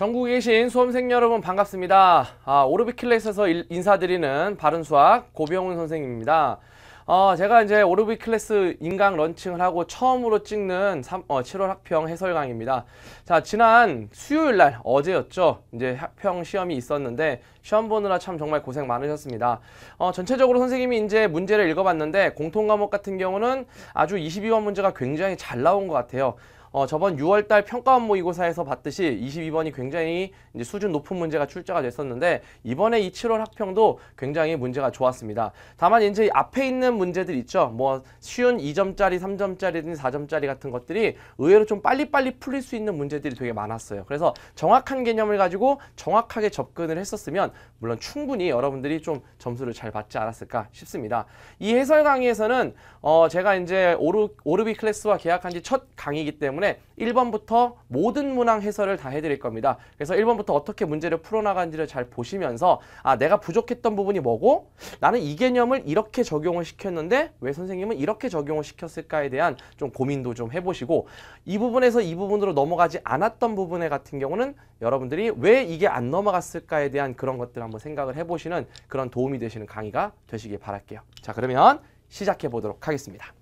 전국에 계신 수험생 여러분 반갑습니다. 아, 오르비 클래스에서 인사드리는 바른수학 고병훈 선생님입니다. 어, 제가 이제 오르비 클래스 인강 런칭을 하고 처음으로 찍는 3, 어, 7월 학평 해설 강입니다. 자, 지난 수요일 날 어제였죠. 이제 학평 시험이 있었는데 시험 보느라 참 정말 고생 많으셨습니다. 어, 전체적으로 선생님이 이제 문제를 읽어봤는데 공통 과목 같은 경우는 아주 22번 문제가 굉장히 잘 나온 것 같아요. 어, 저번 6월달 평가원 모의고사에서 봤듯이 22번이 굉장히 이제 수준 높은 문제가 출제가 됐었는데 이번에 이 7월 학평도 굉장히 문제가 좋았습니다. 다만 이제 앞에 있는 문제들 있죠. 뭐 쉬운 2점짜리, 3점짜리든 4점짜리 같은 것들이 의외로 좀 빨리빨리 풀릴 수 있는 문제들이 되게 많았어요. 그래서 정확한 개념을 가지고 정확하게 접근을 했었으면 물론 충분히 여러분들이 좀 점수를 잘 받지 않았을까 싶습니다. 이 해설 강의에서는 어, 제가 이제 오르, 오르비 클래스와 계약한 지 첫 강의이기 때문에 때문에 1번부터 모든 문항 해설을 다 해드릴 겁니다. 그래서 1번부터 어떻게 문제를 풀어나가는지를 잘 보시면서 아 내가 부족했던 부분이 뭐고 나는 이 개념을 이렇게 적용을 시켰는데 왜 선생님은 이렇게 적용을 시켰을까에 대한 좀 고민도 좀 해보시고 이 부분에서 이 부분으로 넘어가지 않았던 부분에 같은 경우는 여러분들이 왜 이게 안 넘어갔을까에 대한 그런 것들 한번 생각을 해보시는 그런 도움이 되시는 강의가 되시길 바랄게요. 자 그러면 시작해 보도록 하겠습니다.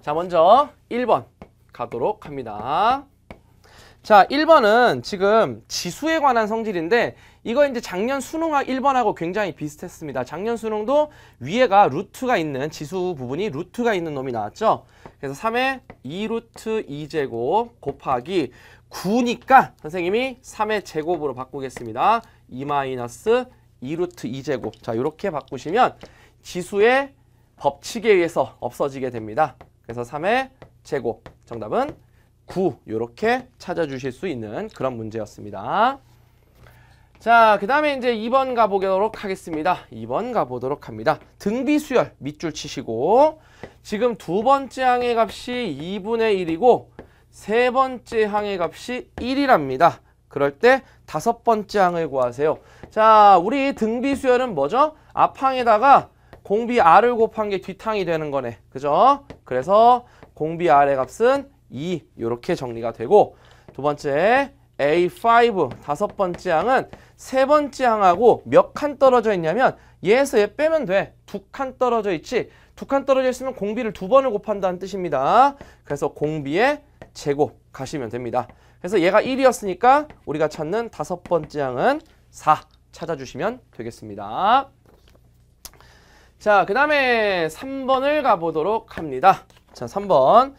자 먼저 1번 가도록 합니다. 자, 1번은 지금 지수에 관한 성질인데 이거 이제 작년 수능학 1번하고 굉장히 비슷했습니다. 작년 수능도 위에가 루트가 있는 지수 부분이 루트가 있는 놈이 나왔죠. 그래서 3의 2루트 2제곱 곱하기 9니까 선생님이 3의 제곱으로 바꾸겠습니다. 2 마이너스 2루트 2제곱 자 이렇게 바꾸시면 지수의 법칙에 의해서 없어지게 됩니다. 그래서 3의 제고 정답은 9 이렇게 찾아주실 수 있는 그런 문제였습니다. 자, 그 다음에 이제 2번 가보도록 하겠습니다. 2번 가보도록 합니다. 등비수열 밑줄 치시고 지금 두 번째 항의 값이 2분의 1이고 세 번째 항의 값이 1이랍니다. 그럴 때 다섯 번째 항을 구하세요. 자, 우리 등비수열은 뭐죠? 앞항에다가 공비 R을 곱한 게 뒷항이 되는 거네. 그죠? 그래서 공비 R의 값은 2 이렇게 정리가 되고 두 번째 A5 다섯 번째 항은 세 번째 항하고 몇 칸 떨어져 있냐면 얘에서 얘 빼면 돼. 두 칸 떨어져 있지. 두 칸 떨어져 있으면 공비를 두 번을 곱한다는 뜻입니다. 그래서 공비의 제곱 가시면 됩니다. 그래서 얘가 1이었으니까 우리가 찾는 다섯 번째 항은 4 찾아주시면 되겠습니다. 자, 그 다음에 3번을 가보도록 합니다. 자, 3번.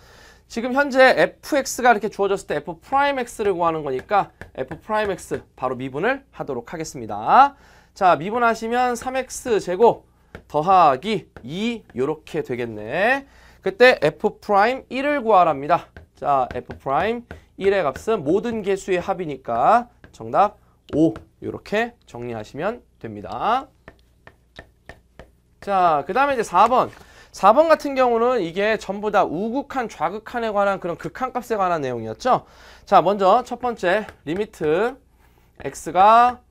지금 현재 fx가 이렇게 주어졌을 때 f'x를 구하는 거니까 f'x 바로 미분을 하도록 하겠습니다. 자, 미분하시면 3x 제곱 더하기 2이렇게 되겠네. 그때 f'1을 구하랍니다. 자, f'1의 값은 모든 개수의 합이니까 정답 5이렇게 정리하시면 됩니다. 자, 그 다음에 이제 4번. 4번 같은 경우는 이게 전부 다 우극한 좌극한에 관한 그런 극한값에 관한 내용이었죠 자 먼저 첫 번째 리미트 x가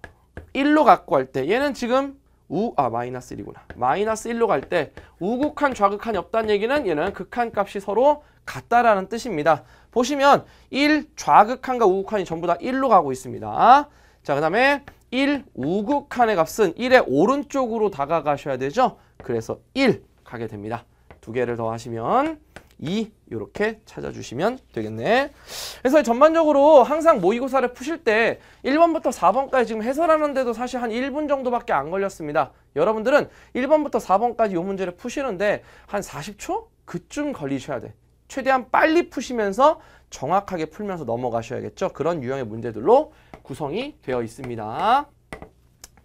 1로 갖고 갈때 얘는 지금 우, 아 마이너스 1이구나 마이너스 1로 갈 때 우극한 좌극한이 없다는 얘기는 얘는 극한값이 서로 같다라는 뜻입니다 보시면 1 좌극한과 우극한이 전부 다 1로 가고 있습니다 자그 다음에 1 우극한의 값은 1의 오른쪽으로 다가가셔야 되죠 그래서 1 가게 됩니다. 두 개를 더 하시면 2 이렇게 찾아주시면 되겠네. 그래서 전반적으로 항상 모의고사를 푸실 때 1번부터 4번까지 지금 해설하는데도 사실 한 1분 정도밖에 안 걸렸습니다. 여러분들은 1번부터 4번까지 이 문제를 푸시는데 한 40초? 그쯤 걸리셔야 돼. 최대한 빨리 푸시면서 정확하게 풀면서 넘어가셔야겠죠. 그런 유형의 문제들로 구성이 되어 있습니다.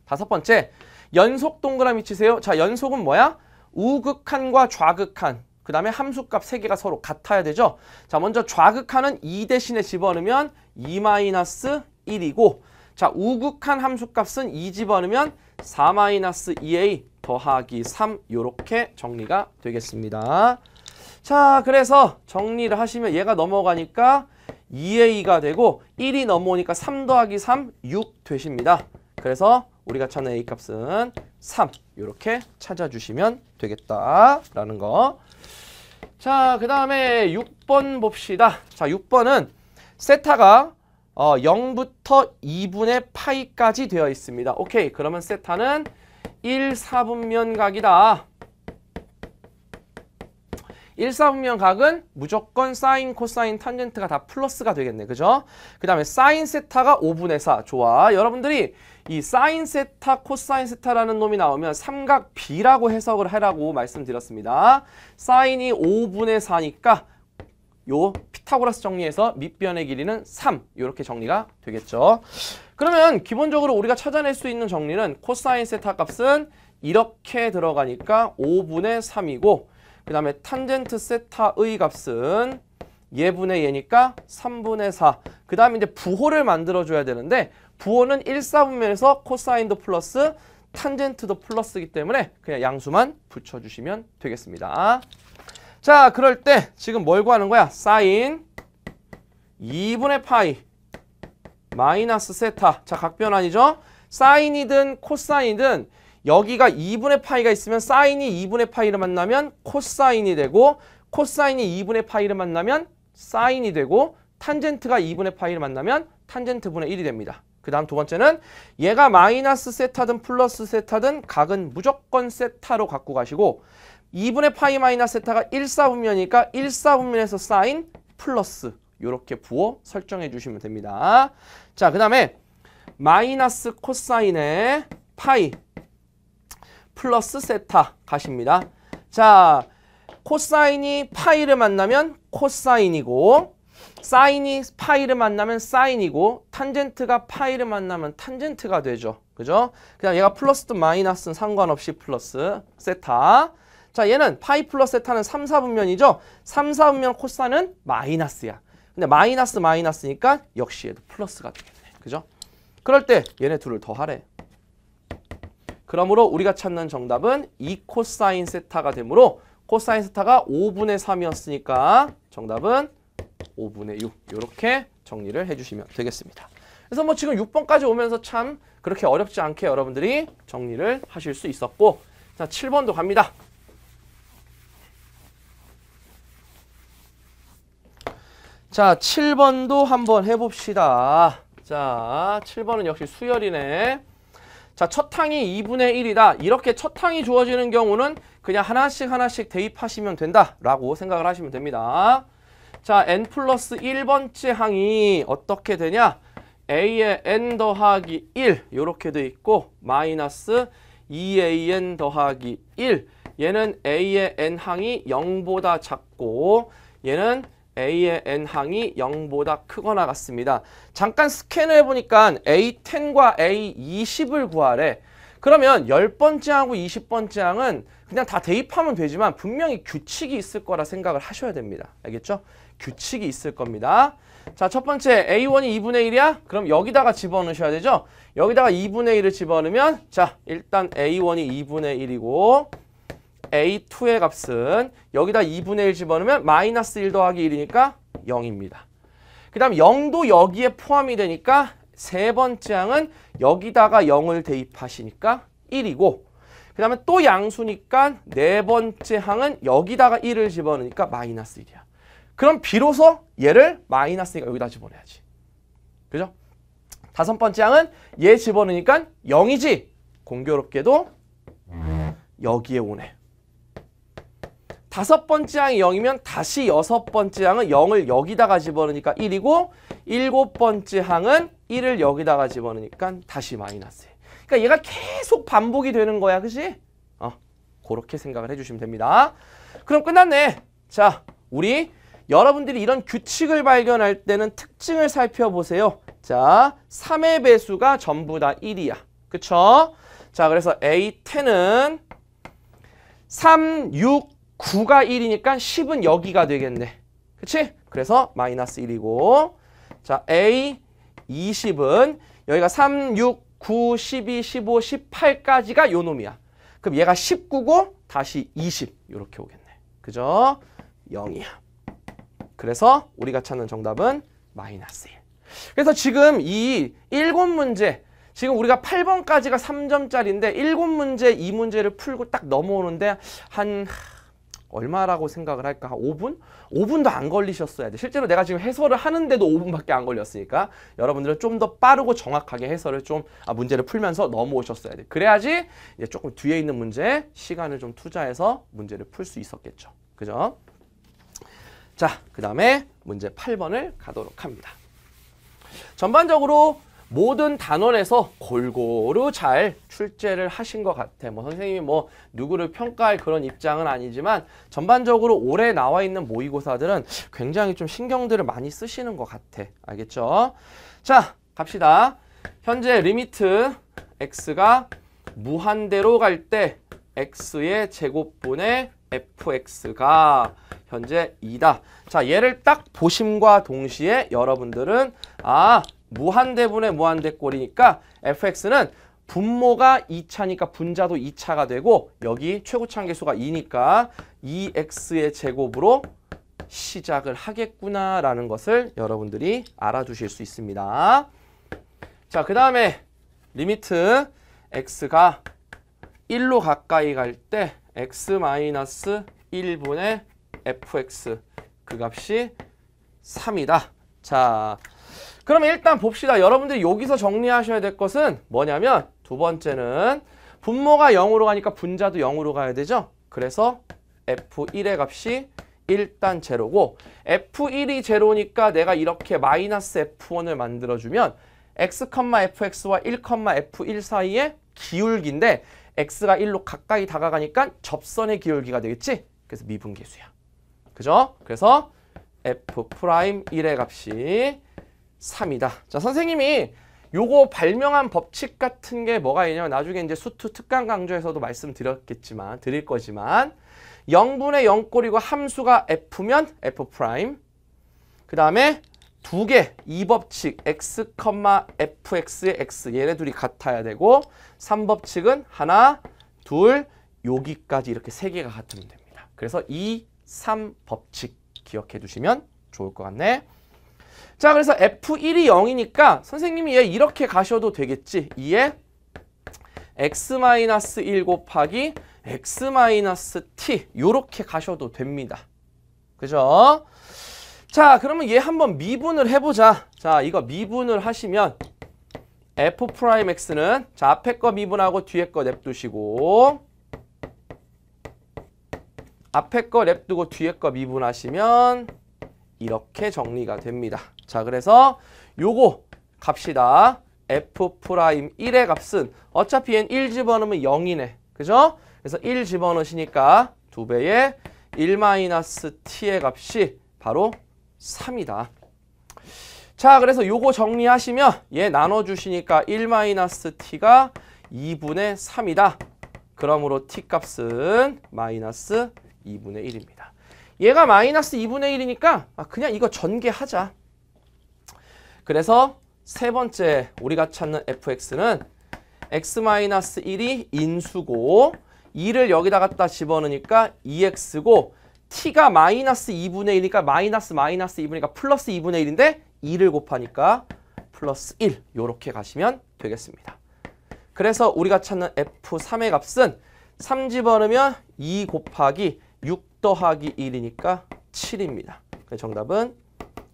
다섯 번째, 연속 동그라미 치세요. 자, 연속은 뭐야? 우극한과 좌극한 그 다음에 함수값 세개가 서로 같아야 되죠. 자 먼저 좌극한은 2 대신에 집어넣으면 2-1이고 자 우극한 함수값은 2 집어넣으면 4-2a 더하기 3 이렇게 정리가 되겠습니다. 자 그래서 정리를 하시면 얘가 넘어가니까 2a가 되고 1이 넘어오니까 3 더하기 3, 6 되십니다. 그래서 우리가 찾는 A값은 3 이렇게 찾아주시면 되겠다라는 거. 자, 그 다음에 6번 봅시다. 자, 6번은 세타가 어, 0부터 2분의 파이까지 되어 있습니다. 오케이, 그러면 세타는 1, 4분면 각이다. 1, 4분면 각은 무조건 사인, 코사인, 탄젠트가 다 플러스가 되겠네. 그죠? 그 다음에 사인 세타가 5분의 4. 좋아. 여러분들이 이 사인 세타 코사인 세타라는 놈이 나오면 삼각 B라고 해석을 하라고 말씀드렸습니다. 사인이 5분의 4니까 요 피타고라스 정리해서 밑변의 길이는 3 이렇게 정리가 되겠죠. 그러면 기본적으로 우리가 찾아낼 수 있는 정리는 코사인 세타 값은 이렇게 들어가니까 5분의 3이고 그 다음에 탄젠트 세타의 값은 예분의 예니까 3분의 4. 그 다음에 이제 부호를 만들어줘야 되는데 부호는 1사분면에서 코사인도 플러스 탄젠트도 플러스이기 때문에 그냥 양수만 붙여주시면 되겠습니다. 자 그럴 때 지금 뭘 구하는 거야? 사인 2분의 파이 마이너스 세타 자 각변환이죠? 사인이든 코사인이든 여기가 2분의 파이가 있으면 사인이 2분의 파이를 만나면 코사인이 되고 코사인이 2분의 파이를 만나면 사인이 되고 탄젠트가 2분의 파이를 만나면 탄젠트 분의 1이 됩니다. 그 다음 두 번째는 얘가 마이너스 세타든 플러스 세타든 각은 무조건 세타로 갖고 가시고 2분의 파이 마이너스 세타가 1사분면이니까 1사분면에서 쌓인 플러스 이렇게 부어 설정해 주시면 됩니다. 자, 그 다음에 마이너스 코사인의 파이 플러스 세타 가십니다. 자, 코사인이 파이를 만나면 코사인이고 사인이 파이를 만나면 사인이고 탄젠트가 파이를 만나면 탄젠트가 되죠. 그죠? 그냥 얘가 플러스든 마이너스는 상관없이 플러스 세타. 자, 얘는 파이 플러스 세타는 3, 4분면이죠. 3, 4분면 코사는 마이너스야. 근데 마이너스 마이너스니까 역시 얘도 플러스가 되겠네. 그죠? 그럴 때 얘네 둘을 더하래. 그러므로 우리가 찾는 정답은 2 코사인 세타가 되므로 코사인 세타가 5분의 3이었으니까 정답은 5분의 6 이렇게 정리를 해주시면 되겠습니다. 그래서 뭐 지금 6번까지 오면서 참 그렇게 어렵지 않게 여러분들이 정리를 하실 수 있었고 자 7번도 갑니다. 자 7번도 한번 해봅시다. 자 7번은 역시 수열이네. 자, 첫 항이 2분의 1이다. 이렇게 첫 항이 주어지는 경우는 그냥 하나씩 하나씩 대입하시면 된다라고 생각을 하시면 됩니다. 자, n 플러스 1번째 항이 어떻게 되냐? a의 n 더하기 1 이렇게 돼 있고 마이너스 2an 더하기 1 얘는 a의 n항이 0보다 작고 얘는 a의 n항이 0보다 크거나 같습니다. 잠깐 스캔을 해보니까 a10과 a20을 구하래. 그러면 열번째 항하고 이십 번째 항은 그냥 다 대입하면 되지만 분명히 규칙이 있을 거라 생각을 하셔야 됩니다. 알겠죠? 규칙이 있을 겁니다. 자, 첫 번째 A1이 2분의 1이야? 그럼 여기다가 집어넣으셔야 되죠? 여기다가 2분의 1을 집어넣으면 자, 일단 A1이 2분의 1이고 A2의 값은 여기다 2분의 1 집어넣으면 마이너스 1 더하기 1이니까 0입니다. 그 다음 0도 여기에 포함이 되니까 세 번째 항은 여기다가 0을 대입하시니까 1이고 그 다음에 또 양수니까 네 번째 항은 여기다가 1을 집어넣으니까 마이너스 1이야. 그럼 비로소 얘를 마이너스니까 여기다 집어넣어야지. 그죠? 다섯 번째 항은 얘 집어넣으니까 0이지. 공교롭게도 여기에 오네. 다섯 번째 항이 0이면 다시 여섯 번째 항은 0을 여기다가 집어넣으니까 1이고 일곱 번째 항은 1을 여기다가 집어넣으니까 다시 마이너스. 그러니까 얘가 계속 반복이 되는 거야. 그지? 어, 그렇게 생각을 해주시면 됩니다. 그럼 끝났네. 자, 우리 여러분들이 이런 규칙을 발견할 때는 특징을 살펴보세요. 자, 3의 배수가 전부 다 1이야. 그쵸? 자, 그래서 A10은 3, 6, 9가 1이니까 10은 여기가 되겠네. 그치? 그래서 마이너스 1이고 자, A20은 여기가 3, 6, 9, 12, 15, 18까지가 요 놈이야. 그럼 얘가 19고 다시 20 이렇게 오겠네. 그죠? 0이야. 그래서 우리가 찾는 정답은 마이너스 1. 그래서 지금 이 7문제 지금 우리가 8번까지가 3점짜리인데 7문제 이문제를 풀고 딱 넘어오는데 한 얼마라고 생각을 할까? 한 5분? 5분도 안 걸리셨어야 돼. 실제로 내가 지금 해설을 하는데도 5분밖에 안 걸렸으니까 여러분들은 좀 더 빠르고 정확하게 해설을 좀 아, 문제를 풀면서 넘어오셨어야 돼. 그래야지 이제 조금 뒤에 있는 문제에 시간을 좀 투자해서 문제를 풀 수 있었겠죠. 그죠? 자, 그 다음에 문제 8번을 가도록 합니다. 전반적으로 모든 단원에서 골고루 잘 출제를 하신 것 같아. 뭐 선생님이 뭐 누구를 평가할 그런 입장은 아니지만 전반적으로 올해 나와 있는 모의고사들은 굉장히 좀 신경들을 많이 쓰시는 것 같아. 알겠죠? 자, 갑시다. 현재 리미트 x가 무한대로 갈 때 x의 제곱분의 fx가 현재 2다. 자, 얘를 딱 보심과 동시에 여러분들은 아, 무한대분의 무한대꼴이니까 fx는 분모가 2차니까 분자도 2차가 되고 여기 최고창계수가 2니까 2x의 제곱으로 시작을 하겠구나라는 것을 여러분들이 알아두실 수 있습니다. 자, 그 다음에 리미트 x가 1로 가까이 갈때 x 마이너스 1분의 fx 그 값이 3이다. 자, 그러면 일단 봅시다. 여러분들 여기서 정리하셔야 될 것은 뭐냐면 두 번째는 분모가 0으로 가니까 분자도 0으로 가야 되죠. 그래서 f1의 값이 일단 제로고 f1이 제로니까 내가 이렇게 마이너스 f1을 만들어주면 x, fx와 1, f1 사이의 기울기인데 x가 1로 가까이 다가가니까 접선의 기울기가 되겠지? 그래서 미분계수야. 그죠? 그래서 f 프라임 1의 값이 3이다. 자, 선생님이 요거 발명한 법칙 같은 게 뭐가 있냐면 나중에 이제 수투 특강 강조에서도 말씀드렸겠지만 드릴 거지만 0분의 0꼴이고 함수가 f면 f 프라임 그 다음에 두 개, 이 법칙 x, fx의 x 얘네 둘이 같아야 되고 3법칙은 하나, 둘, 여기까지 이렇게 세 개가 같으면 됩니다. 그래서 이, 3 법칙 기억해 두시면 좋을 것 같네. 자, 그래서 F1이 0이니까 선생님이 얘 이렇게 가셔도 되겠지. 이에 x-1 곱하기 x-t 요렇게 가셔도 됩니다. 그죠? 자 그러면 얘 한번 미분을 해보자 자 이거 미분을 하시면 f 프라임 x는 자 앞에 거 미분하고 뒤에 거 냅두시고 앞에 거 냅두고 뒤에 거 미분하시면 이렇게 정리가 됩니다 자 그래서 요거 갑시다 f 프라임 1의 값은 어차피 n 1 집어넣으면 0이네 그죠? 그래서 1 집어넣으시니까 2배의 1-t의 마이너스 값이 바로 3이다. 자, 그래서 요거 정리하시면 얘 나눠주시니까 1-t가 2분의 3이다. 그러므로 t값은 마이너스 2분의 1입니다. 얘가 마이너스 2분의 1이니까 아, 그냥 이거 전개하자. 그래서 세 번째 우리가 찾는 fx는 x-1이 인수고 2를 여기다 갖다 집어넣으니까 2x고 t가 마이너스 2분의 1이니까 마이너스 마이너스 2분의 1이니까 플러스 2분의 1인데 2를 곱하니까 플러스 1 이렇게 가시면 되겠습니다. 그래서 우리가 찾는 F3의 값은 3집어넣으면 2 곱하기 6 더하기 1이니까 7입니다. 그 정답은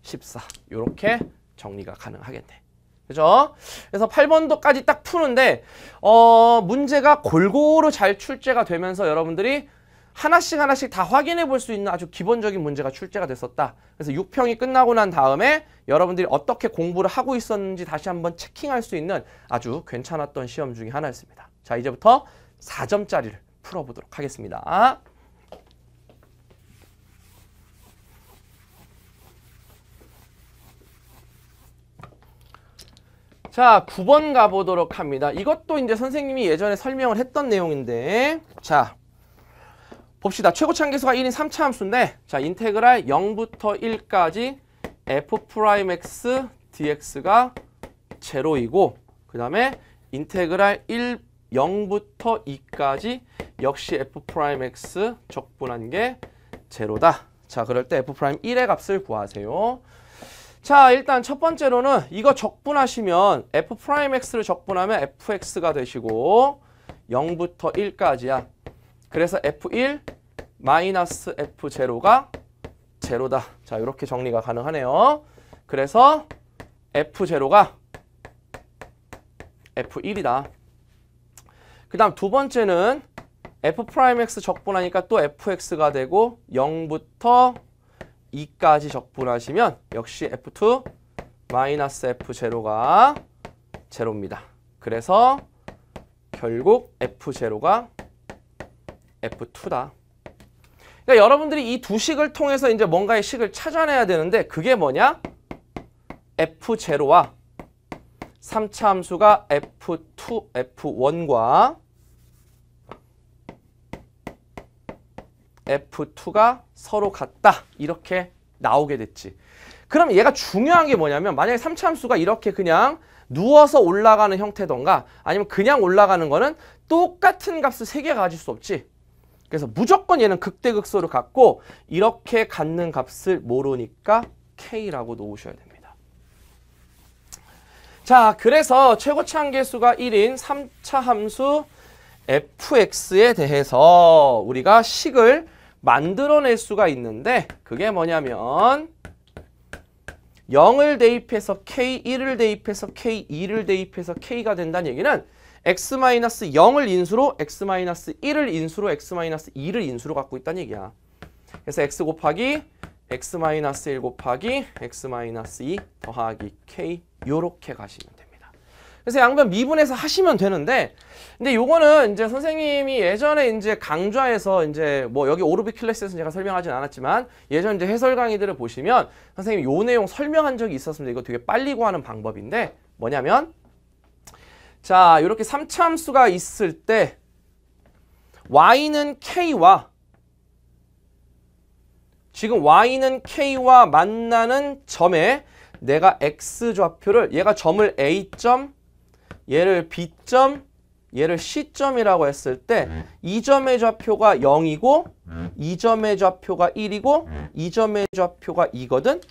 14 이렇게 정리가 가능하겠네. 그죠? 그래서 8번도까지 딱 푸는데 어 문제가 골고루 잘 출제가 되면서 여러분들이 하나씩 하나씩 다 확인해 볼 수 있는 아주 기본적인 문제가 출제가 됐었다. 그래서 6평이 끝나고 난 다음에 여러분들이 어떻게 공부를 하고 있었는지 다시 한번 체킹할 수 있는 아주 괜찮았던 시험 중에 하나였습니다. 자, 이제부터 4점짜리를 풀어보도록 하겠습니다. 자, 9번 가보도록 합니다. 이것도 이제 선생님이 예전에 설명을 했던 내용인데, 자, 봅시다. 최고 참계수가 1인 3차 함수인데 자 인테그랄 0부터 1까지 f'x dx가 제로이고 그 다음에 인테그랄 1, 0부터 2까지 역시 f'x 적분한 게 제로다. 자 그럴 때 f'1의 값을 구하세요. 자 일단 첫 번째로는 이거 적분하시면 f'x를 적분하면 fx가 되시고 0부터 1까지야. 그래서 f1, 마이너스 F0가 제로다. 자, 이렇게 정리가 가능하네요. 그래서 F0가 F1이다. 그 다음 두 번째는 F'X 적분하니까 또 Fx가 되고 0부터 2까지 적분하시면 역시 F2 마이너스 F0가 제로입니다. 그래서 결국 F0가 F2다. 그러니까 여러분들이 이 두 식을 통해서 이제 뭔가의 식을 찾아내야 되는데 그게 뭐냐? F0와 3차 함수가 F2, F1과 F2가 서로 같다. 이렇게 나오게 됐지. 그럼 얘가 중요한 게 뭐냐면 만약에 3차 함수가 이렇게 그냥 누워서 올라가는 형태던가 아니면 그냥 올라가는 거는 똑같은 값을 3개 가질 수 없지. 그래서 무조건 얘는 극대극소를 갖고 이렇게 갖는 값을 모르니까 K라고 놓으셔야 됩니다. 자, 그래서 최고치 한계수가 1인 3차 함수 fx에 대해서 우리가 식을 만들어낼 수가 있는데 그게 뭐냐면 0을 대입해서 k1을 대입해서 k2를 대입해서 k가 된다는 얘기는 x-0을 인수로 x-1을 인수로 x-2를 인수로 갖고 있다는 얘기야. 그래서 x 곱하기 x-1 곱하기 x-2 더하기 k 요렇게 가시면 됩니다. 그래서 양변 미분해서 하시면 되는데 근데 요거는 이제 선생님이 예전에 이제 강좌에서 이제 뭐 여기 오르비 클래스에서 제가 설명하진 않았지만 예전 이제 해설 강의들을 보시면 선생님이 요 내용 설명한 적이 있었습니다. 이거 되게 빨리 구하는 방법인데 뭐냐면 자, 이렇게 3차함수가 있을 때 y는 k와 지금 y는 k와 만나는 점에 내가 x좌표를 얘가 점을 a점, 얘를 b점, 얘를 C점이라고 했을 때 네. 이점의 좌표가 0이고 이점의 좌표가 1이고 이점의 좌표가 2거든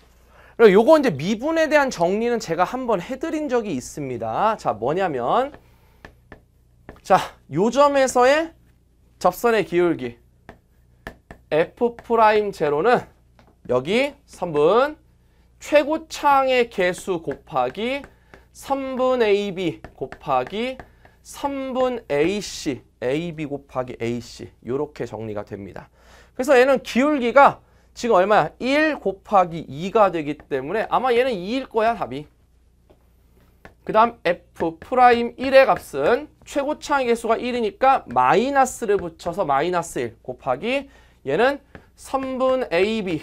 그리고 요거 이제 미분에 대한 정리는 제가 한번 해드린 적이 있습니다. 자, 뭐냐면 자, 요점에서의 접선의 기울기 F'제로는 여기 3분 최고창의 개수 곱하기 3분 AB 곱하기 3분 AC, AB 곱하기 AC 이렇게 정리가 됩니다. 그래서 얘는 기울기가 지금 얼마야? 1 곱하기 2가 되기 때문에 아마 얘는 2일 거야 답이. 그 다음 f 프라임 1의 값은 최고창의 개수가 1이니까 마이너스를 붙여서 마이너스 1 곱하기 얘는 3분 ab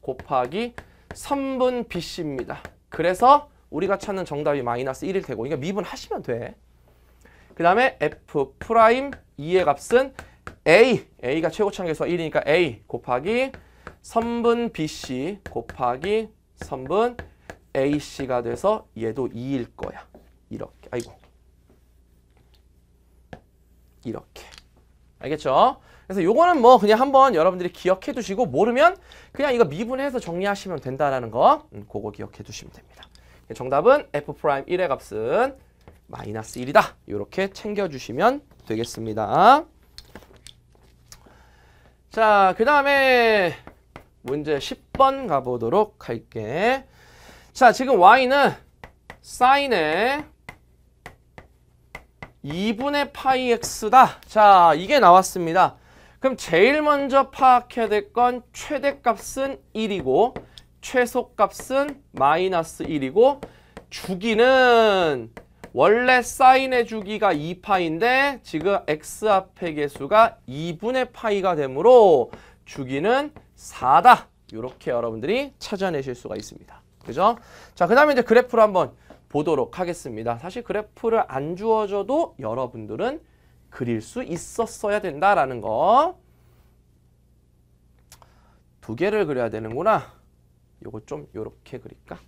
곱하기 3분 bc입니다. 그래서 우리가 찾는 정답이 마이너스 1일 되고 그러니까 미분하시면 돼. 그 다음에 f 프라임 2의 값은 a, a가 최고창의 개수가 1이니까 a 곱하기 선분 BC 곱하기 선분 AC가 돼서 얘도 2일 거야. 이렇게. 아이고. 이렇게. 알겠죠? 그래서 요거는 뭐 그냥 한번 여러분들이 기억해 두시고 모르면 그냥 이거 미분해서 정리하시면 된다라는 거 음, 그거 기억해 두시면 됩니다. 정답은 F'1의 값은 마이너스 1이다. 이렇게 챙겨주시면 되겠습니다. 자, 그 다음에 문제 10번 가보도록 할게. 자, 지금 y는 사인의 2분의 파이 x다. 자, 이게 나왔습니다. 그럼 제일 먼저 파악해야 될 건 최대값은 1이고 최소값은 마이너스 1이고 주기는 원래 사인의 주기가 2파인데 지금 x 앞의 개수가 2분의 파이가 되므로 주기는 4다. 이렇게 여러분들이 찾아내실 수가 있습니다. 그죠? 자, 그 다음에 이제 그래프를 한번 보도록 하겠습니다. 사실 그래프를 안 주어져도 여러분들은 그릴 수 있었어야 된다라는 거. 두 개를 그려야 되는구나. 요거 좀 요렇게 그릴까?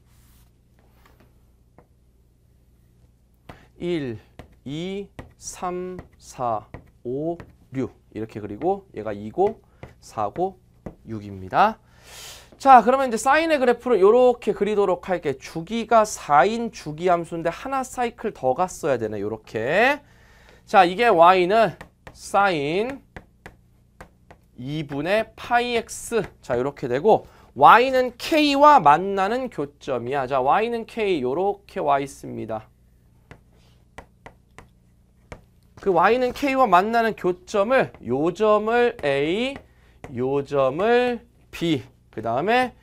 1, 2, 3, 4, 5, 6 이렇게 그리고 얘가 2고 4고 6입니다. 자 그러면 이제 사인의 그래프를 이렇게 그리도록 할게 주기가 4인 주기 함수인데 하나 사이클 더 갔어야 되네 이렇게 자 이게 y는 사인 2분의 파이 x 자 이렇게 되고 y는 k와 만나는 교점이야 자 y는 k 이렇게 와 있습니다 그 y는 k와 만나는 교점을 요점을 a 요점을 B 그 다음에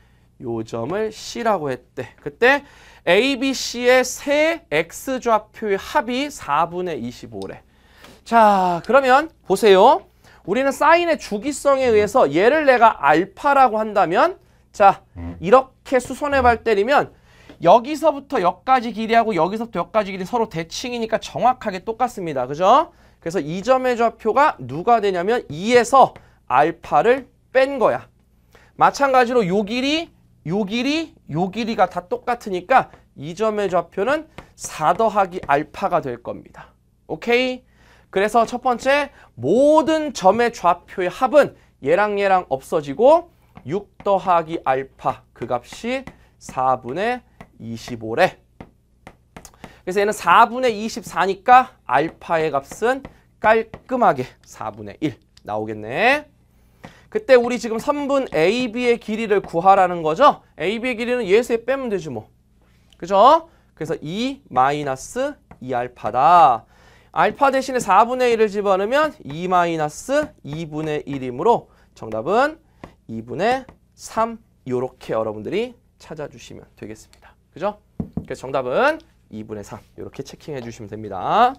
요점을 C라고 했대. 그때 A, B, C의 세 X좌표의 합이 4분의 25래. 자 그러면 보세요. 우리는 사인의 주기성에 의해서 얘를 내가 알파라고 한다면 자 이렇게 수선의 발 때리면 여기서부터 여기까지 길이하고 여기서부터 여기까지 길이 서로 대칭이니까 정확하게 똑같습니다. 그죠? 그래서 이 점의 좌표가 누가 되냐면 2에서 알파를 뺀 거야. 마찬가지로 요 길이, 요 길이, 요 길이가 다 똑같으니까 이 점의 좌표는 4 더하기 알파가 될 겁니다. 오케이? 그래서 첫 번째 모든 점의 좌표의 합은 얘랑 얘랑 없어지고 6 더하기 알파 그 값이 4분의 25래. 그래서 얘는 4분의 24니까 알파의 값은 깔끔하게 4분의 1 나오겠네. 그때 우리 지금 3분 AB의 길이를 구하라는 거죠. AB의 길이는 예얘에 빼면 되지 뭐. 그죠? 그래서 2 e 마이너스 2알파다. E 알파 대신에 4분의 1을 집어넣으면 2 e 마이너스 2분의 1이므로 정답은 2분의 3 요렇게 여러분들이 찾아주시면 되겠습니다. 그죠? 그래서 정답은 2분의 3 이렇게 체킹해 주시면 됩니다.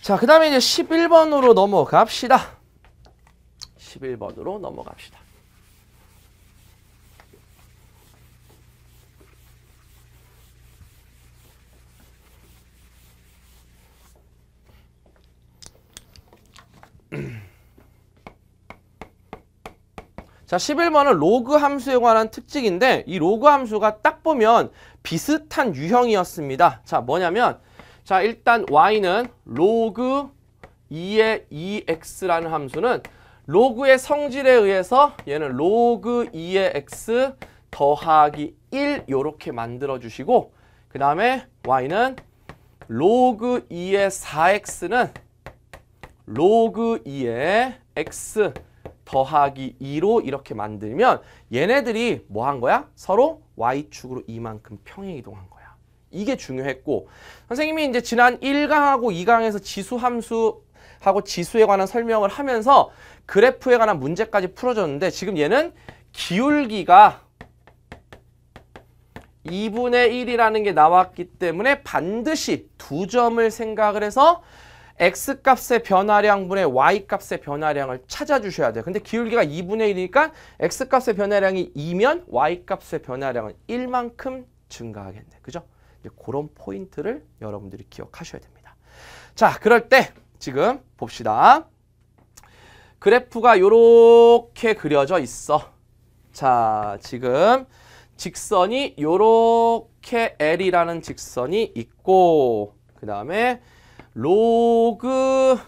자, 그 다음에 이제 11번으로 넘어갑시다. 11번으로 넘어갑시다. 자, 11번은 로그 함수에 관한 특징인데 이 로그 함수가 딱 보면 비슷한 유형이었습니다. 자, 뭐냐면 자, 일단 y는 로그 2의 2x라는 e 함수는 로그의 성질에 의해서 얘는 로그 2의 x 더하기 1 요렇게 만들어주시고 그 다음에 y는 로그 2의 4x는 로그 2의 x 더하기 2로 이렇게 만들면 얘네들이 뭐 한 거야? 서로 y축으로 이만큼 평행 이동한 거야. 이게 중요했고 선생님이 이제 지난 1강하고 2강에서 지수 함수 하고 지수에 관한 설명을 하면서 그래프에 관한 문제까지 풀어줬는데 지금 얘는 기울기가 2분의 1이라는 게 나왔기 때문에 반드시 두 점을 생각을 해서 x값의 변화량분의 y값의 변화량을 찾아주셔야 돼요. 근데 기울기가 2분의 1이니까 x값의 변화량이 2면 y값의 변화량은 1만큼 증가하겠네. 그죠? 이제 그런 포인트를 여러분들이 기억하셔야 됩니다. 자, 그럴 때 지금 봅시다. 그래프가 이렇게 그려져 있어. 자, 지금 직선이 이렇게 L이라는 직선이 있고 그 다음에 로그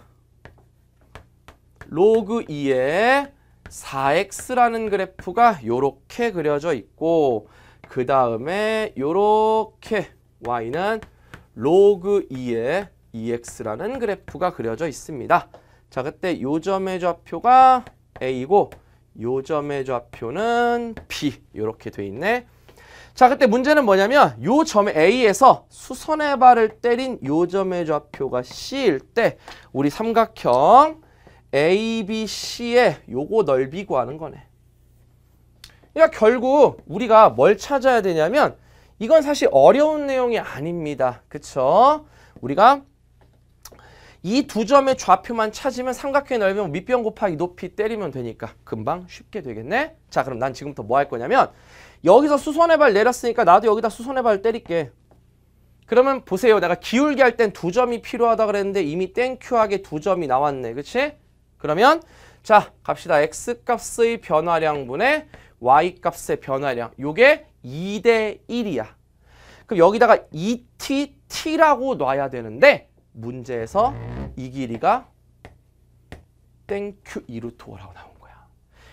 로그 2의 4x라는 그래프가 이렇게 그려져 있고 그 다음에 이렇게 y는 로그 2의 EX라는 그래프가 그려져 있습니다. 자, 그때 요점의 좌표가 A고 이 요점의 좌표는 B 이렇게 돼 있네. 자, 그때 문제는 뭐냐면 요점 A에서 수선의 발을 때린 요점의 좌표가 C일 때 우리 삼각형 ABC의 요거 넓이 구하는 거네. 그러니까 결국 우리가 뭘 찾아야 되냐면 이건 사실 어려운 내용이 아닙니다. 그쵸? 우리가 이두 점의 좌표만 찾으면 삼각형의 넓이면 밑변 곱하기 높이 때리면 되니까 금방 쉽게 되겠네? 자 그럼 난 지금부터 뭐 할 거냐면 여기서 수선의 발 내렸으니까 나도 여기다 수선의 발 때릴게. 그러면 보세요. 내가 기울기 할 땐 두 점이 필요하다 그랬는데 이미 땡큐하게 두 점이 나왔네. 그치? 그러면 자 갑시다. x값의 변화량분의 y값의 변화량. 요게 2대 1이야. 그럼 여기다가 2t, t라고 놔야 되는데 문제에서 이 길이가 땡큐 이루토라고 나온 거야.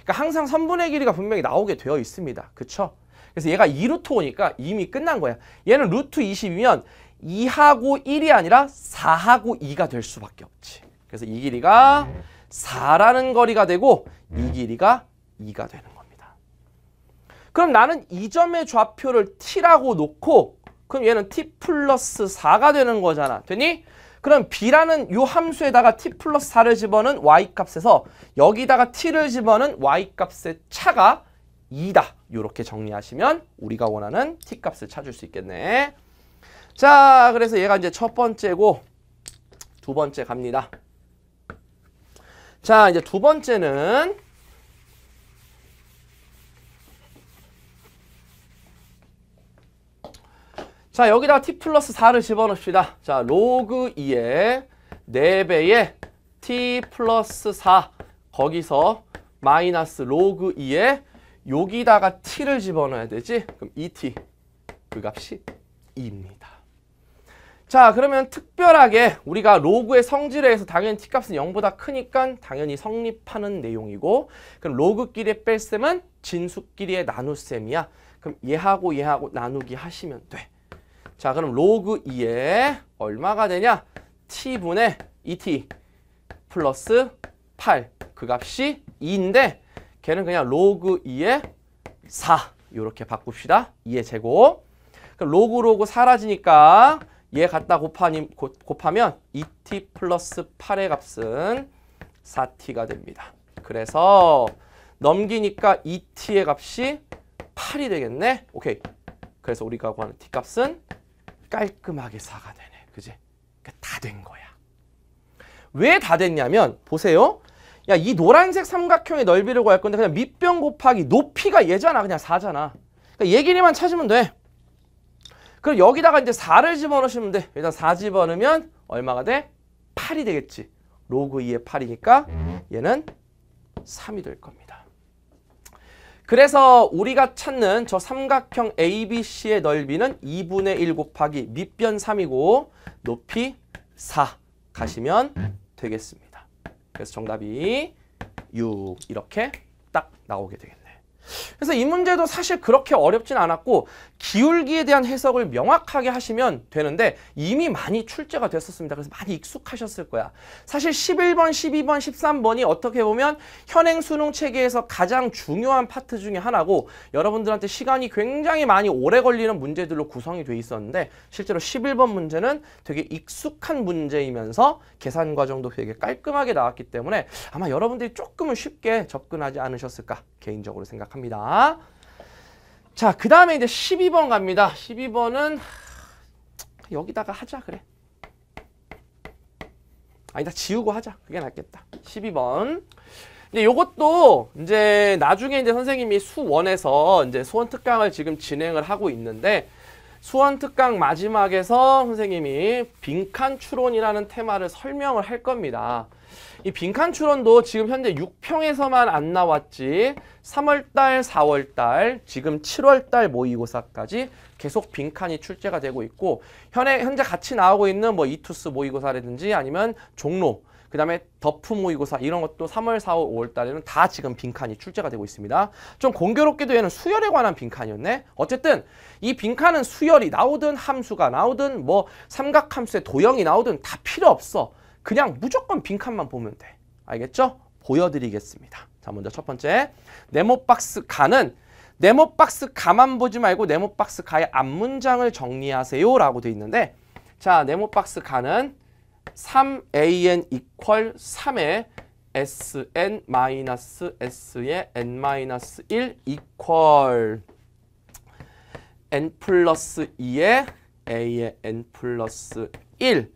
그러니까 항상 3분의 길이가 분명히 나오게 되어 있습니다. 그쵸? 그래서 얘가 2루토니까 트 이미 끝난 거야. 얘는 루트 20이면 2하고 1이 아니라 4하고 2가 될 수밖에 없지. 그래서 이 길이가 4라는 거리가 되고 이 길이가 2가 되는 겁니다. 그럼 나는 이 점의 좌표를 t라고 놓고 그럼 얘는 t 플러스 4가 되는 거잖아. 되니? 그럼 b라는 요 함수에다가 t 플러스 4를 집어넣은 y값에서 여기다가 t를 집어넣은 y값의 차가 2다. 이렇게 정리하시면 우리가 원하는 t값을 찾을 수 있겠네. 자, 그래서 얘가 이제 첫 번째고 두 번째 갑니다. 자, 이제 두 번째는 자 여기다 t 플러스 4를 집어넣읍시다. 자 로그 2의 4배의 t 플러스 4 거기서 마이너스 로그 2에 여기다가 t를 집어넣어야 되지. 그럼 2t 그 값이 2입니다. 자 그러면 특별하게 우리가 로그의 성질에 의해서 당연히 t값은 0보다 크니까 당연히 성립하는 내용이고 그럼 로그끼리의 뺄셈은 진수끼리의 나눗셈이야. 그럼 얘하고 얘하고 나누기 하시면 돼. 자 그럼 로그 2에 얼마가 되냐? t분의 2t 플러스 8. 그 값이 2인데 걔는 그냥 로그 2에 4 이렇게 바꿉시다. 2의 제곱. 그럼 로그 로그 사라지니까 얘 갖다 곱하 곱하면 2t 플러스 8의 값은 4t가 됩니다. 그래서 넘기니까 2t의 값이 8이 되겠네. 오케이. 그래서 우리가 구하는 t값은 깔끔하게 사가 되네. 그지? 그러니까 다 된 거야. 왜 다 됐냐면 보세요. 야 이 노란색 삼각형의 넓이를 구할 건데 그냥 밑변 곱하기 높이가 얘잖아. 그냥 4잖아. 그러니까 얘길이만 찾으면 돼. 그럼 여기다가 이제 4를 집어넣으시면 돼. 일단 4 집어넣으면 얼마가 돼? 8이 되겠지. 로그 2의 8이니까 얘는 3이 될 겁니다. 그래서 우리가 찾는 저 삼각형 ABC의 넓이는 2분의 1 곱하기 밑변 3이고 높이 4 가시면 되겠습니다. 그래서 정답이 6 이렇게 딱 나오게 되겠네요. 그래서 이 문제도 사실 그렇게 어렵진 않았고 기울기에 대한 해석을 명확하게 하시면 되는데 이미 많이 출제가 됐었습니다. 그래서 많이 익숙하셨을 거야. 사실 11번, 12번, 13번이 어떻게 보면 현행 수능 체계에서 가장 중요한 파트 중에 하나고 여러분들한테 시간이 굉장히 많이 오래 걸리는 문제들로 구성이 돼 있었는데 실제로 11번 문제는 되게 익숙한 문제이면서 계산 과정도 되게 깔끔하게 나왔기 때문에 아마 여러분들이 조금은 쉽게 접근하지 않으셨을까 개인적으로 생각합니다. 합니다 자, 그 다음에 이제 12번 갑니다. 12번은 여기다가 하자 그래. 아니다 지우고 하자. 그게 낫겠다. 12번. 이제 요것도 이제 나중에 이제 선생님이 수원에서 이제 수원 특강을 지금 진행을 하고 있는데 수원 특강 마지막에서 선생님이 빈칸 추론이라는 테마를 설명을 할 겁니다. 이 빈칸 추론도 지금 현재 6평에서만 안 나왔지 3월달, 4월달, 지금 7월달 모의고사까지 계속 빈칸이 출제가 되고 있고 현재, 현재 같이 나오고 있는 뭐 이투스 모의고사라든지 아니면 종로 그 다음에 더프 모의고사 이런 것도 3월, 4월, 5월 달에는 다 지금 빈칸이 출제가 되고 있습니다. 좀 공교롭게도 얘는 수열에 관한 빈칸이었네. 어쨌든 이 빈칸은 수열이 나오든 함수가 나오든 뭐 삼각함수의 도형이 나오든 다 필요 없어. 그냥 무조건 빈칸만 보면 돼. 알겠죠? 보여드리겠습니다. 자, 먼저 첫 번째 네모박스 가는 네모박스 가만 보지 말고 네모박스 가의 앞문장을 정리하세요 라고 돼 있는데 자, 네모박스 가는 3an 이퀄 3에 sn 마이너스 s의 n 마이너스 1 이퀄 n 플러스 2에 a의 n 플러스 1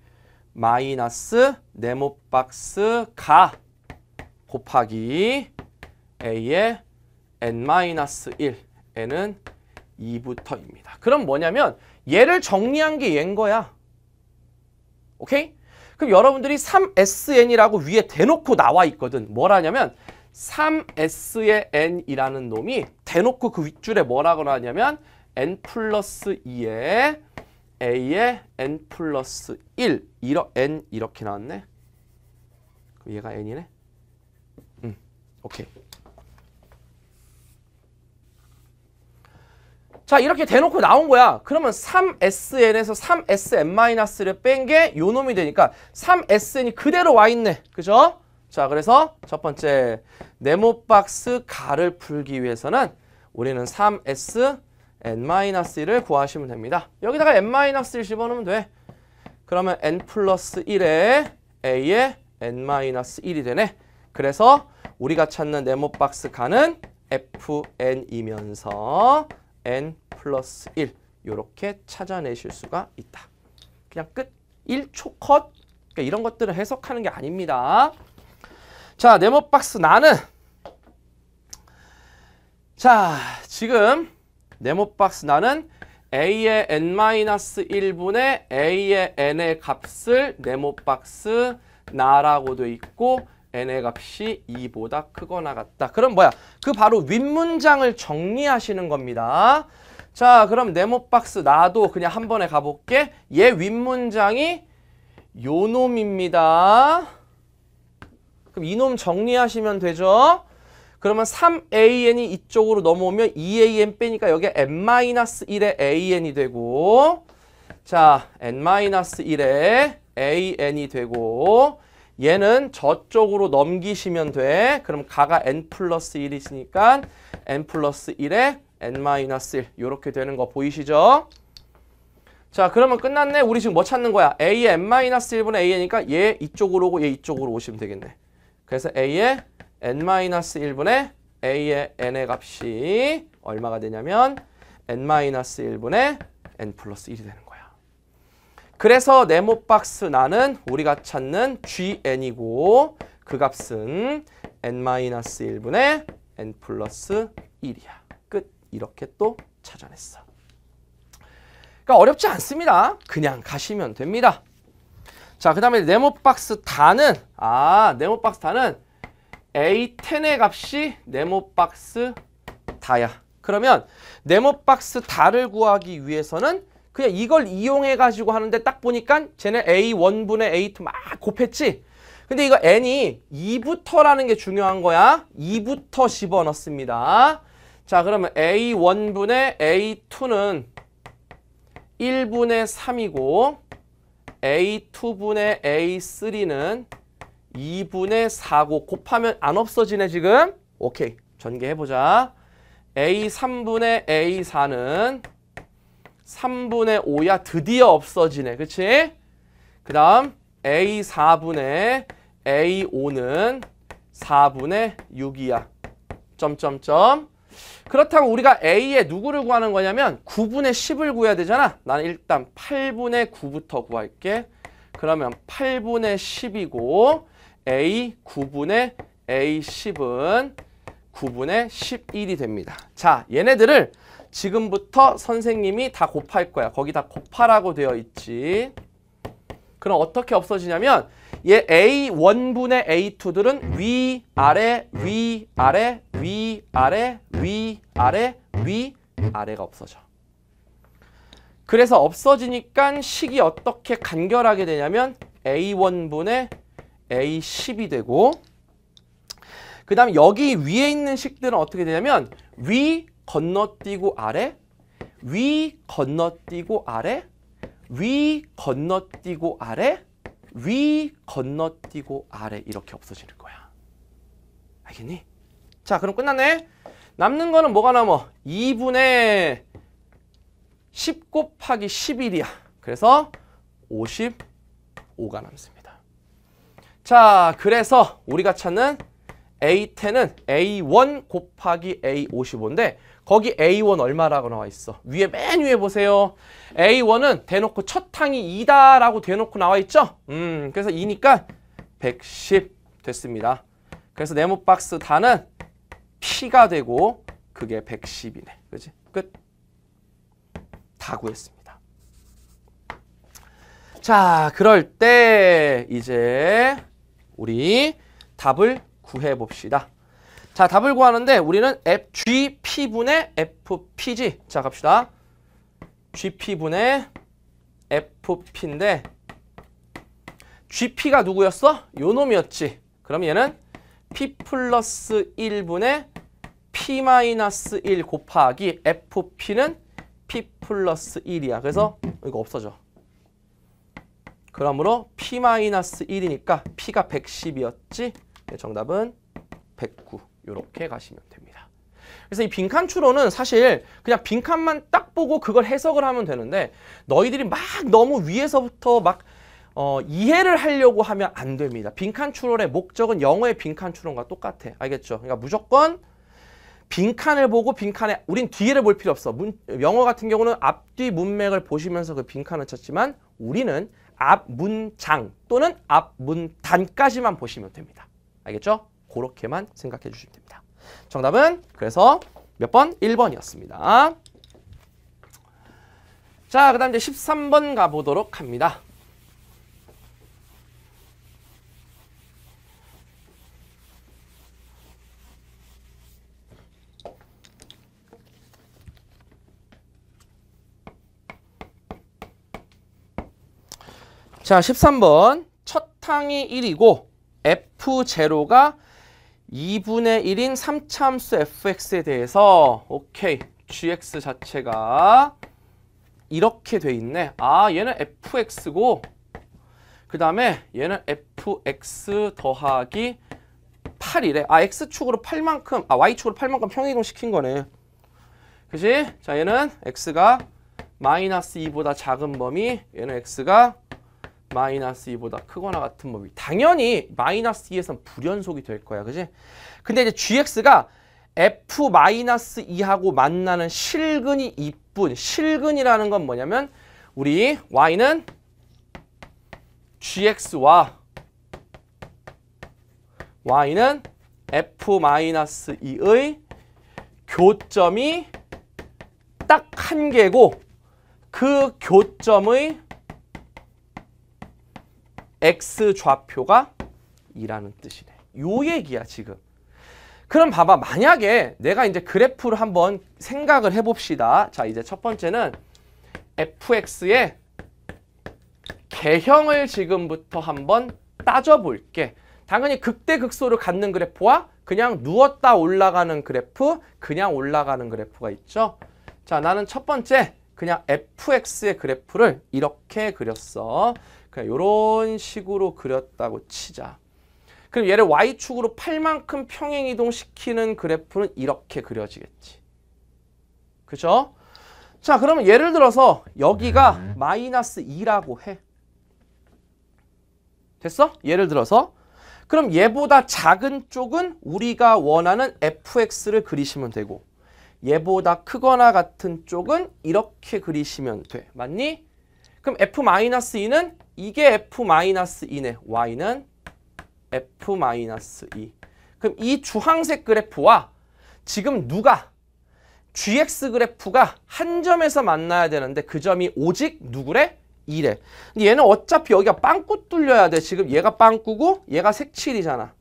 마이너스 네모박스 가 곱하기 a의 n-1 n은 2부터입니다. 그럼 뭐냐면 얘를 정리한 게 얘인 거야. 오케이? 그럼 여러분들이 3sn이라고 위에 대놓고 나와 있거든. 뭐라냐면 3s의 n이라는 놈이 대놓고 그 윗줄에 뭐라고 하냐면 n 플러스 2의 a의 n 플러스 1 이러, n 이렇게 나왔네 그럼 얘가 n이네 음, 오케이 자 이렇게 대놓고 나온 거야 그러면 3sn에서 3sn-를 뺀 게 요놈이 되니까 3sn이 그대로 와 있네 그죠? 자 그래서 첫 번째 네모박스 가를 풀기 위해서는 우리는 3s n-1을 구하시면 됩니다. 여기다가 n-1 을 집어넣으면 돼. 그러면 n 플러스 1에 a의 n-1이 되네. 그래서 우리가 찾는 네모박스 칸은 fn이면서 n 플러스 1 이렇게 찾아내실 수가 있다. 그냥 끝. 1초 컷. 그러니까 이런 것들을 해석하는 게 아닙니다. 자, 네모박스 나는 자, 지금 네모박스 나는 a의 n-1분의 a의 n의 값을 네모박스 나라고 돼 있고 n의 값이 2보다 크거나 같다. 그럼 뭐야? 그 바로 윗문장을 정리하시는 겁니다. 자, 그럼 네모박스 나도 그냥 한 번에 가볼게. 얘 윗문장이 요놈입니다. 그럼 이놈 정리하시면 되죠? 그러면 3an이 이쪽으로 넘어오면 2an 빼니까 여기 n-1에 an이 되고 자 n-1에 an이 되고 얘는 저쪽으로 넘기시면 돼. 그럼 가가 n 플러스 1이시니까 n 플러스 1에 n 마이너스 1 이렇게 되는 거 보이시죠? 자 그러면 끝났네. 우리 지금 뭐 찾는 거야? a의 n 마이너스 1분의 a니까 얘 이쪽으로 오고 얘 이쪽으로 오시면 되겠네. 그래서 a의 n-1분의 a의 n의 값이 얼마가 되냐면 n-1분의 n 플러스 1이 되는 거야. 그래서 네모박스 나는 우리가 찾는 gn이고 그 값은 n-1분의 n 플러스 1이야. 끝. 이렇게 또 찾아냈어. 그러니까 어렵지 않습니다. 그냥 가시면 됩니다. 자, 그 다음에 네모박스 단은 아, 네모박스 단은 A10의 값이 네모박스 다야. 그러면 네모박스 다를 구하기 위해서는 그냥 이걸 이용해가지고 하는데 딱 보니까 쟤네 A1분의 A2 막 곱했지? 근데 이거 N이 2부터라는 게 중요한 거야. 2부터 집어넣습니다. 자 그러면 A1분의 A2는 1분의 3이고 A2분의 A3는 2분의 4고 곱하면 안 없어지네 지금. 오케이. 전개해보자. A3분의 A4는 3분의 5야 드디어 없어지네. 그치? 그 다음 A4분의 A5는 4분의 6이야. 점점점. 그렇다면 우리가 A에 누구를 구하는 거냐면 9분의 10을 구해야 되잖아. 나는 일단 8분의 9부터 구할게. 그러면 8분의 10이고 A 9분의 A10은 9분의 11이 됩니다. 자, 얘네들을 지금부터 선생님이 다 곱할 거야. 거기 다 곱하라고 되어 있지. 그럼 어떻게 없어지냐면 얘 A1분의 A2들은 위, 아래, 위, 아래, 위, 아래, 위, 아래, 위, 아래가 없어져. 그래서 없어지니까 식이 어떻게 간결하게 되냐면 A1분의 A10이 되고 그 다음 여기 위에 있는 식들은 어떻게 되냐면 위 건너뛰고 아래 위 건너뛰고 아래 위 건너뛰고 아래 위 건너뛰고 아래 이렇게 없어지는 거야 알겠니? 자 그럼 끝났네 남는 거는 뭐가 남어 2분의 10 곱하기 11이야 그래서 55가 남습니다 자, 그래서 우리가 찾는 A10은 A1 곱하기 A55인데 거기 A1 얼마라고 나와 있어? 위에 맨 위에 보세요. A1은 대놓고 첫 항이 2다라고 대놓고 나와 있죠? 음, 그래서 2니까 110 됐습니다. 그래서 네모박스 단은 P가 되고 그게 110이네. 그지? 끝. 다 구했습니다. 자, 그럴 때 이제 우리 답을 구해봅시다. 자, 답을 구하는데 우리는 GP분의 FPG. 자, 갑시다. GP분의 FP인데 GP가 누구였어? 요 놈이었지. 그럼 얘는 P 플러스 1분의 P 마이너스 1 곱하기 FP는 P 플러스 1이야. 그래서 이거 없어져. 그러므로 P-1이니까 P가 110이었지 정답은 109 이렇게 가시면 됩니다. 그래서 이 빈칸 추론은 사실 그냥 빈칸만 딱 보고 그걸 해석을 하면 되는데 너희들이 막 너무 위에서부터 막 어, 이해를 하려고 하면 안 됩니다. 빈칸 추론의 목적은 영어의 빈칸 추론과 똑같아. 알겠죠? 그러니까 무조건 빈칸을 보고 빈칸에 우린 뒤를 에볼 필요 없어. 문, 영어 같은 경우는 앞뒤 문맥을 보시면서 그 빈칸을 찾지만 우리는 앞문장 또는 앞 문단까지만 보시면 됩니다. 알겠죠? 그렇게만 생각해 주시면 됩니다. 정답은 그래서 몇 번? 1번이었습니다. 자, 그 다음 이제 13번 가보도록 합니다. 자, 13번. 첫 탕이 1이고 F0가 2분의 1인 3참수 fx에 대해서 오케이 gx 자체가 이렇게 돼 있네 아 얘는 fx고 그 다음에 얘는 fx 더하기 8이래 아 x축으로 8만큼 아 y축으로 8만큼 평행이동 시킨 거네 그지? 자 얘는 x가 마이너스 2보다 작은 범위 얘는 x가 마이너스 2보다 크거나 같은 범위. 당연히 마이너스 2에선 불연속이 될 거야. 그지? 근데 이제 gx가 f 마이너스 2하고 만나는 실근이 이뿐 실근이라는 건 뭐냐면 우리 y는 gx와 y는 f 마이너스 2의 교점이 딱 한 개고 그 교점의 x 좌표가 2라는 뜻이네. 요 얘기야 지금. 그럼 봐봐 만약에 내가 이제 그래프를 한번 생각을 해봅시다. 자 이제 첫 번째는 fx의 개형을 지금부터 한번 따져볼게. 당연히 극대극소를 갖는 그래프와 그냥 누웠다 올라가는 그래프, 그냥 올라가는 그래프가 있죠. 자, 나는 첫 번째 그냥 fx의 그래프를 이렇게 그렸어. 그냥 이런 식으로 그렸다고 치자. 그럼 얘를 Y축으로 8만큼 평행이동시키는 그래프는 이렇게 그려지겠지. 그죠? 자 그러면 예를 들어서 여기가 네. 마이너스 2라고 해. 됐어? 예를 들어서 그럼 얘보다 작은 쪽은 우리가 원하는 fx를 그리시면 되고 얘보다 크거나 같은 쪽은 이렇게 그리시면 돼. 맞니? 그럼 f-2는 이게 F-2네. Y는 F-2. 그럼 이 주황색 그래프와 지금 누가 GX 그래프가 한 점에서 만나야 되는데 그 점이 오직 누구래? 이래. 근데 얘는 어차피 여기가 빵꾸 뚫려야 돼. 지금 얘가 빵꾸고 얘가 색칠이잖아.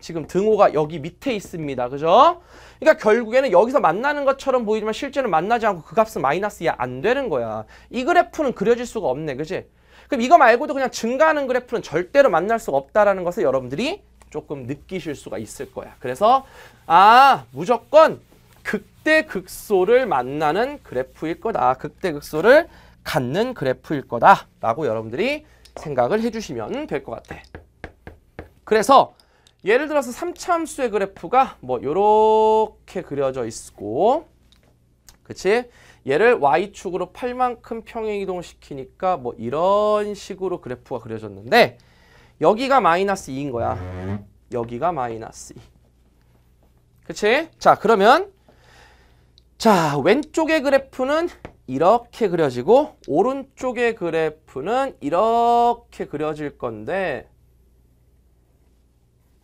지금 등호가 여기 밑에 있습니다. 그죠? 그러니까 결국에는 여기서 만나는 것처럼 보이지만 실제는 만나지 않고 그 값은 마이너스야 안 되는 거야. 이 그래프는 그려질 수가 없네. 그지? 그럼 이거 말고도 그냥 증가하는 그래프는 절대로 만날 수가 없다라는 것을 여러분들이 조금 느끼실 수가 있을 거야. 그래서 아 무조건 극대 극소를 만나는 그래프일 거다. 극대 극소를 갖는 그래프일 거다. 라고 여러분들이 생각을 해주시면 될 것 같아. 그래서 예를 들어서 3차함수의 그래프가 뭐이렇게 그려져 있고 그치? 얘를 y축으로 8만큼 평행이동을 시키니까 뭐 이런 식으로 그래프가 그려졌는데 여기가 마이너스 2인 거야. 여기가 마이너스 2. 그치? 자 그러면 자 왼쪽의 그래프는 이렇게 그려지고 오른쪽의 그래프는 이렇게 그려질 건데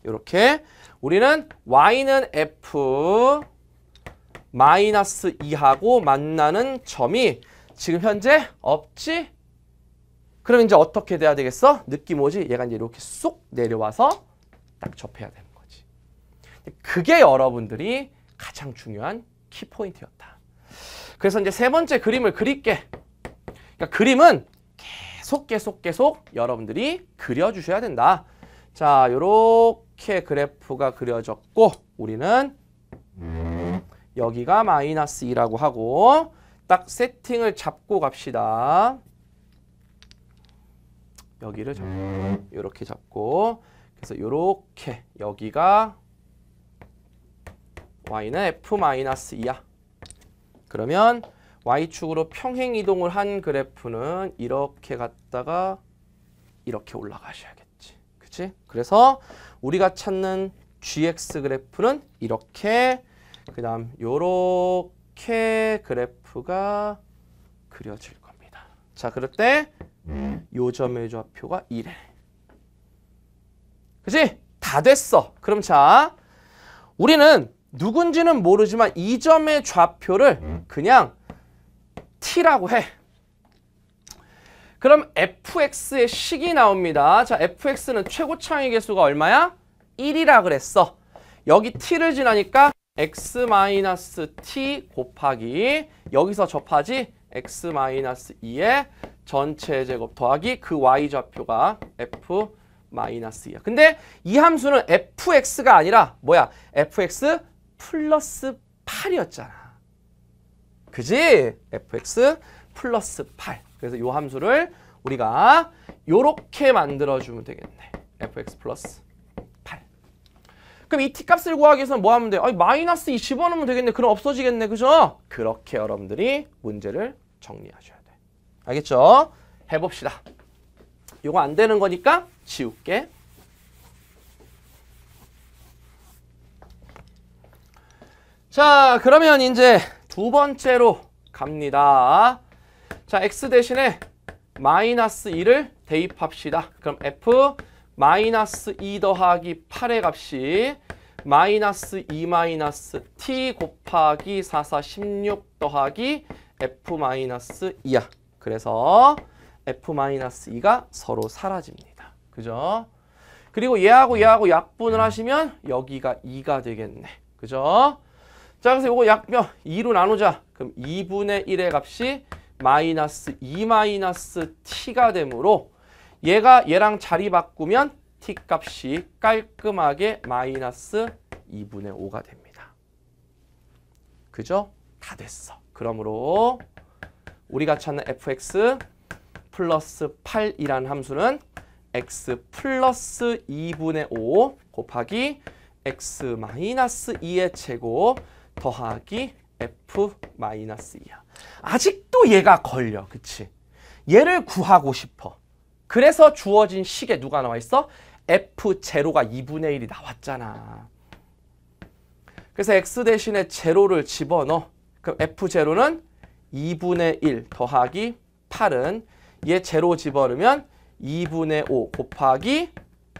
이렇게 우리는 y는 f 마이너스 2하고 만나는 점이 지금 현재 없지? 그럼 이제 어떻게 돼야 되겠어? 느낌 오지? 얘가 이제 이렇게 쏙 내려와서 딱 접해야 되는 거지. 그게 여러분들이 가장 중요한 키포인트였다. 그래서 이제 세 번째 그림을 그릴게. 그러니까 그림은 계속 계속 계속 여러분들이 그려주셔야 된다. 자, 요렇게 그래프가 그려졌고 우리는 여기가 마이너스 2라고 하고 딱 세팅을 잡고 갑시다. 여기를 잡고 이렇게 잡고 그래서 이렇게 여기가 y는 f-2야. 그러면 y축으로 평행 이동을 한 그래프는 이렇게 갔다가 이렇게 올라가셔야겠지. 그치? 그래서 우리가 찾는 gx 그래프는 이렇게 그 다음 요렇게 그래프가 그려질 겁니다. 자 그럴 때 요점의 좌표가 이래. 그치다 됐어. 그럼 자 우리는 누군지는 모르지만 이 점의 좌표를 그냥 t라고 해. 그럼 fx의 식이 나옵니다. 자, fx는 최고창의 개수가 얼마야? 1이라 그랬어. 여기 t를 지나니까 x-t 곱하기 여기서 접하지 x-2의 전체 제곱 더하기 그 y좌표가 f 마이너스야. 근데 이 함수는 fx가 아니라 뭐야? fx 플러스 8이었잖아. 그지? fx 플러스 8. 그래서 이 함수를 우리가 이렇게 만들어주면 되겠네. fx 플러스 그럼 이 t값을 구하기 위해서는 뭐 하면 돼? 아니, 마이너스 20원 하면 되겠네. 그럼 없어지겠네. 그죠? 그렇게 여러분들이 문제를 정리하셔야 돼. 알겠죠? 해봅시다. 이거 안 되는 거니까 지울게. 자, 그러면 이제 두 번째로 갑니다. 자, x 대신에 마이너스 2를 대입합시다. 그럼 f 마이너스 2 더하기 8의 값이 마이너스 2 마이너스 t 곱하기 4, 4, 16 더하기 f 마이너스 2야. 그래서 f 마이너스 2가 서로 사라집니다. 그죠? 그리고 얘하고 얘하고 약분을 하시면 여기가 2가 되겠네. 그죠? 자, 그래서 이거 약면 2로 나누자. 그럼 2분의 1의 값이 마이너스 2 마이너스 t가 되므로 얘가 얘랑 자리 바꾸면 t 값이 깔끔하게 마이너스 2분의 5가 됩니다. 그죠? 다 됐어. 그러므로 우리가 찾는 fx 플러스 8이란 함수는 x 플러스 2분의 5 곱하기 x 마이너스 2의 제곱 더하기 f 마이너스 2야. 아직도 얘가 걸려. 그치? 얘를 구하고 싶어. 그래서 주어진 식에 누가 나와 있어? F0가 2분의 1이 나왔잖아. 그래서 X 대신에 제로를 집어넣어. 그럼 F0는 2분의 1 더하기 8은 얘 제로 집어넣으면 2분의 5 곱하기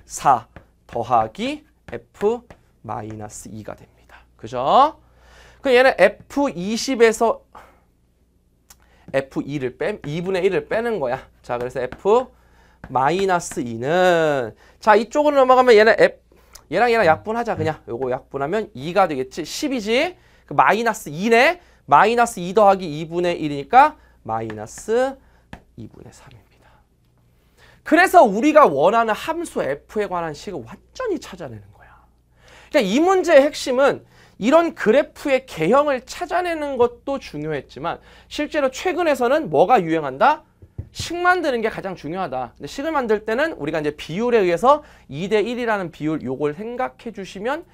4 더하기 F 마이너스 2가 됩니다. 그죠? 그 얘는 F20에서 F2를 빼, 2분의 1을 빼는 거야. 자, 그래서 F 마이너스 2는 자 이쪽으로 넘어가면 얘는 F, 얘랑 얘랑 약분하자 네. 그냥 요거 약분하면 2가 되겠지 10이지 그 마이너스 2네 마이너스 2 더하기 2분의 1이니까 마이너스 2분의 3입니다 그래서 우리가 원하는 함수 F에 관한 식을 완전히 찾아내는 거야 그러니까 이 문제의 핵심은 이런 그래프의 개형을 찾아내는 것도 중요했지만 실제로 최근에서는 뭐가 유행한다? 식 만드는 게 가장 중요하다. 근데 식을 만들 때는 우리가 이제 비율에 의해서 2대 1이라는 비율 요걸 생각해 주시면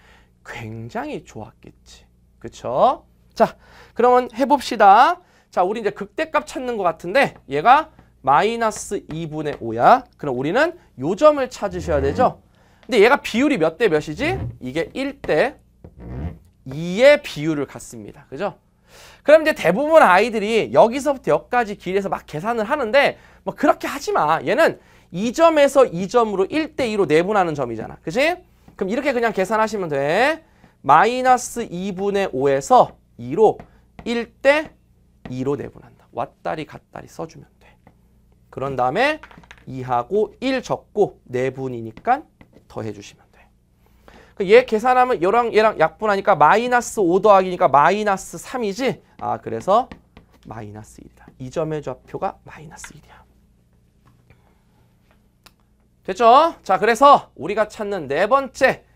굉장히 좋았겠지. 그쵸? 자, 그러면 해봅시다. 자, 우리 이제 극대값 찾는 것 같은데 얘가 마이너스 2분의 5야. 그럼 우리는 요점을 찾으셔야 되죠. 근데 얘가 비율이 몇 대 몇이지? 이게 1대 2의 비율을 갖습니다. 그죠? 그럼 이제 대부분 아이들이 여기서부터 여기까지 길에서 막 계산을 하는데 뭐 그렇게 하지 마. 얘는 이점에서이점으로일 대이로 내분하는 점이잖아. 그지? 그럼 이렇게 그냥 계산하시면 돼. 마이너스 이분의오에서이로일 대이로 내분한다. 왔다리 갔다리 써주면 돼. 그런 다음에 이하고일 적고 내분이니까 더해주시면 돼. 그러니까 얘 계산하면 얘랑 얘랑 약분하니까 마이너스 5 더하기니까 마이너스 3이지? 아 그래서 마이너스 1이다. 이 점의 좌표가 마이너스 1이야. 됐죠? 자 그래서 우리가 찾는 네 번째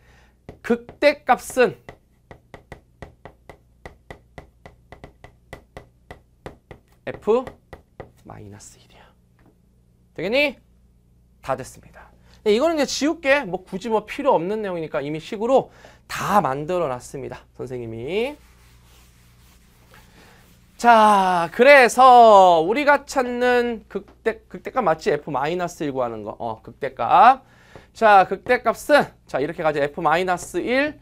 극대값은 F 마이너스 1이야. 되겠니? 다 됐습니다. 네, 이거는 이제 지우개 뭐 굳이 뭐 필요 없는 내용이니까 이미 식으로 다 만들어 놨습니다. 선생님이. 자, 그래서 우리가 찾는 극대, 극대값 맞지? f-1 구하는 거. 어, 극대값. 자, 극대값은 자, 이렇게 가지 f-1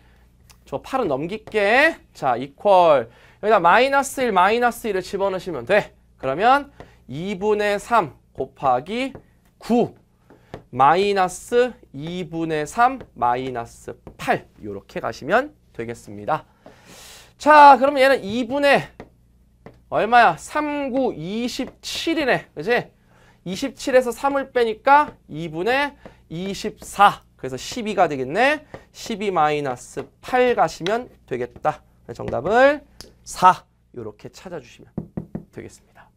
저 8은 넘길게. 자, 이퀄. 여기다 마이너스 1, 마이너스 1을 집어넣으시면 돼. 그러면 2분의 3 곱하기 9 마이너스 2분의 3 마이너스 8 이렇게 가시면 되겠습니다. 자 그러면 얘는 2분의 얼마야? 3, 9, 27이네. 그지 27에서 3을 빼니까 2분의 24. 그래서 12가 되겠네. 12 마이너스 8 가시면 되겠다. 정답을 4 이렇게 찾아주시면 되겠습니다.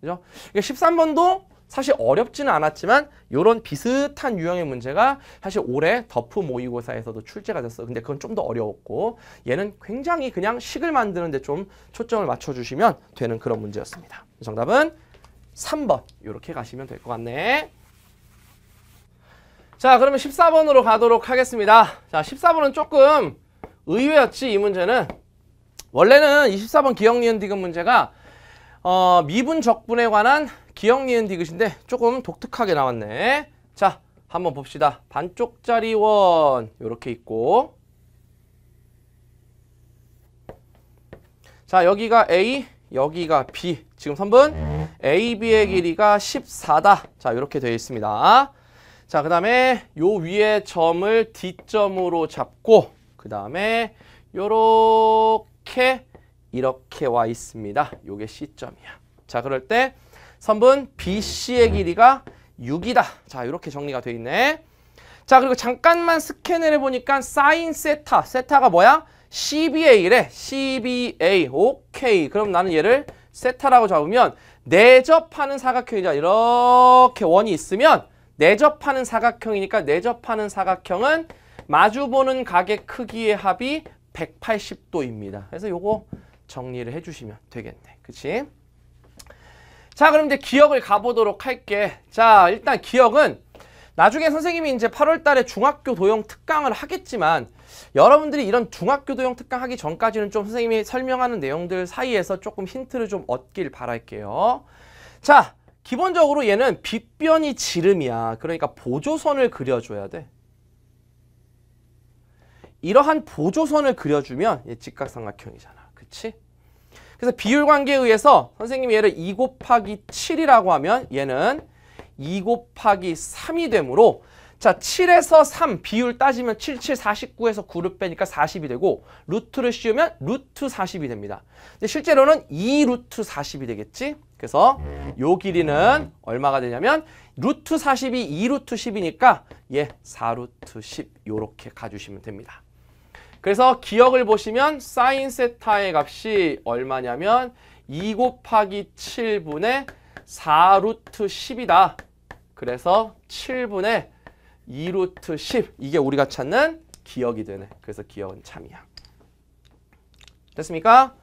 그죠? 그러니까 13번도 사실 어렵지는 않았지만 이런 비슷한 유형의 문제가 사실 올해 더프 모의고사에서도 출제가 됐어. 근데 그건 좀 더 어려웠고 얘는 굉장히 그냥 식을 만드는데 좀 초점을 맞춰주시면 되는 그런 문제였습니다. 정답은 3번 이렇게 가시면 될 것 같네. 자 그러면 14번으로 가도록 하겠습니다. 자 14번은 조금 의외였지 이 문제는 원래는 24번 기억 니은 디귿 문제가 어, 미분 적분에 관한 기억 니은 디귿인데 조금 독특하게 나왔네. 자, 한 번 봅시다. 반쪽짜리 원 이렇게 있고 자, 여기가 A, 여기가 B. 지금 선분 AB의 길이가 14다. 자, 이렇게 되어 있습니다. 자, 그 다음에 요 위에 점을 D점으로 잡고 그 다음에 요렇게 이렇게 와 있습니다. 요게 C점이야. 자, 그럴 때 3분 BC의 길이가 6이다. 자, 이렇게 정리가 돼 있네. 자, 그리고 잠깐만 스캔을 해보니까 사인 세타, 세타가 뭐야? CBA래. CBA. 오케이. 그럼 나는 얘를 세타라고 잡으면 내접하는 사각형이자 이렇게 원이 있으면 내접하는 사각형이니까 내접하는 사각형은 마주보는 각의 크기의 합이 180도입니다. 그래서 요거 정리를 해주시면 되겠네. 그치? 자 그럼 이제 기억을 가보도록 할게 자 일단 기억은 나중에 선생님이 이제 8월 달에 중학교 도형 특강을 하겠지만 여러분들이 이런 중학교 도형 특강 하기 전까지는 좀 선생님이 설명하는 내용들 사이에서 조금 힌트를 좀 얻길 바랄게요 자 기본적으로 얘는 빗변이 지름이야 그러니까 보조선을 그려줘야 돼 이러한 보조선을 그려주면 얘 직각삼각형이잖아 그치? 그래서 비율 관계에 의해서 선생님 이 얘를 2 곱하기 7이라고 하면 얘는 2 곱하기 3이 되므로 자 7에서 3 비율 따지면 7, 7, 49에서 9를 빼니까 40이 되고 루트를 씌우면 루트 40이 됩니다. 근데 실제로는 2 루트 40이 되겠지? 그래서 요 길이는 얼마가 되냐면 루트 40이 2루트 10이니까 예 4루트 10 요렇게 가주시면 됩니다. 그래서 기억을 보시면 사인 세타의 값이 얼마냐면 2 곱하기 7분의 4 루트 10이다. 그래서 7분의 2 루트 10 이게 우리가 찾는 기억이 되네. 그래서 기억은 참이야. 됐습니까?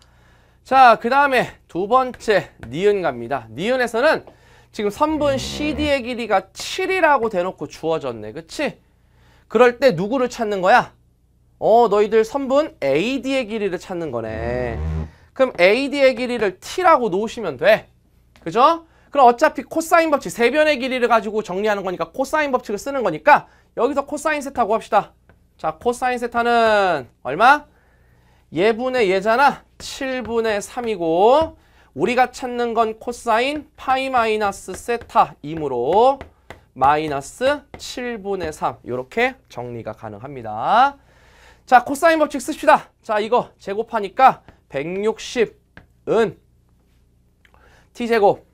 자, 그 다음에 두 번째 니은 갑니다. 니은에서는 지금 선분 CD의 길이가 7이라고 대놓고 주어졌네. 그치? 그럴 때 누구를 찾는 거야? 어 너희들 선분 AD의 길이를 찾는 거네 그럼 AD의 길이를 T라고 놓으시면 돼 그죠? 그럼 어차피 코사인 법칙 세변의 길이를 가지고 정리하는 거니까 코사인 법칙을 쓰는 거니까 여기서 코사인 세타고 합시다 자 코사인 세타는 얼마? 예분의 예잖아 7분의 3이고 우리가 찾는 건 코사인 파이 마이너스 세타이므로 마이너스 7분의 3 이렇게 정리가 가능합니다. 자, 코사인 법칙 씁시다. 자, 이거 제곱하니까 160은 t제곱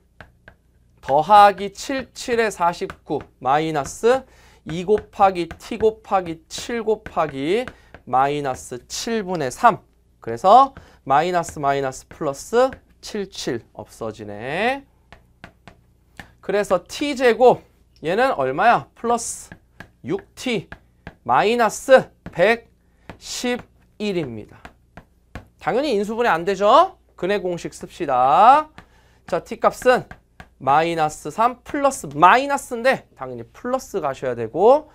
더하기 77에 49 마이너스 2 곱하기 t 곱하기 7 곱하기 마이너스 7분의 3 그래서 마이너스 마이너스 플러스 77 없어지네 그래서 t제곱 얘는 얼마야? 플러스 6t 마이너스 100 11입니다. 당연히 인수분해 안 되죠? 근해 공식 씁시다. 자, t값은 마이너스 3 플러스 마이너스인데 당연히 플러스 가셔야 되고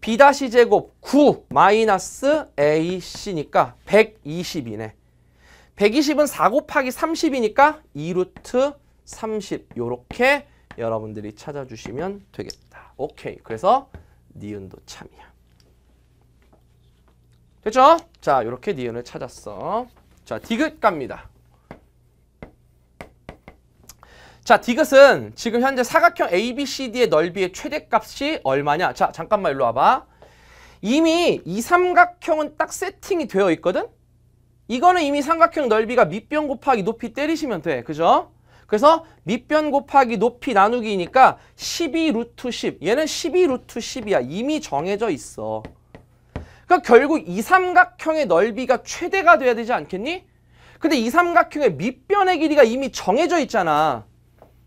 b-제곱 9 마이너스 ac니까 120이네. 120은 4 곱하기 30이니까 2루트 30 요렇게 여러분들이 찾아주시면 되겠다. 오케이. 그래서 니은도 참이야. 그죠? 자, 이렇게 니은을 찾았어. 자, 디귿 갑니다. 자, 디귿은 지금 현재 사각형 ABCD의 넓이의 최대값이 얼마냐? 자, 잠깐만 일로 와봐. 이미 이 삼각형은 딱 세팅이 되어 있거든? 이거는 이미 삼각형 넓이가 밑변 곱하기 높이 때리시면 돼. 그죠? 그래서 밑변 곱하기 높이 나누기니까 12 루트 10. 얘는 12 루트 10이야. 이미 정해져 있어. 그러니까 결국 이 삼각형의 넓이가 최대가 돼야 되지 않겠니? 근데 이 삼각형의 밑변의 길이가 이미 정해져 있잖아.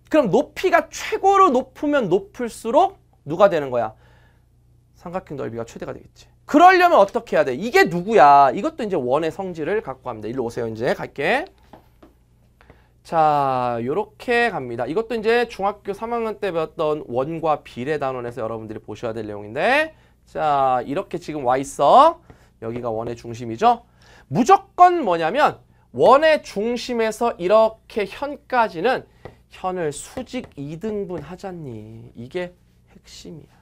그럼 높이가 최고로 높으면 높을수록 누가 되는 거야? 삼각형 넓이가 최대가 되겠지. 그러려면 어떻게 해야 돼? 이게 누구야? 이것도 이제 원의 성질을 갖고 갑니다. 일로 오세요. 이제 갈게. 자, 요렇게 갑니다. 이것도 이제 중학교 3학년 때 배웠던 원과 비례 단원에서 여러분들이 보셔야 될 내용인데 자 이렇게 지금 와 있어. 여기가 원의 중심이죠. 무조건 뭐냐면 원의 중심에서 이렇게 현까지는 현을 수직 2등분 하잖니. 이게 핵심이야.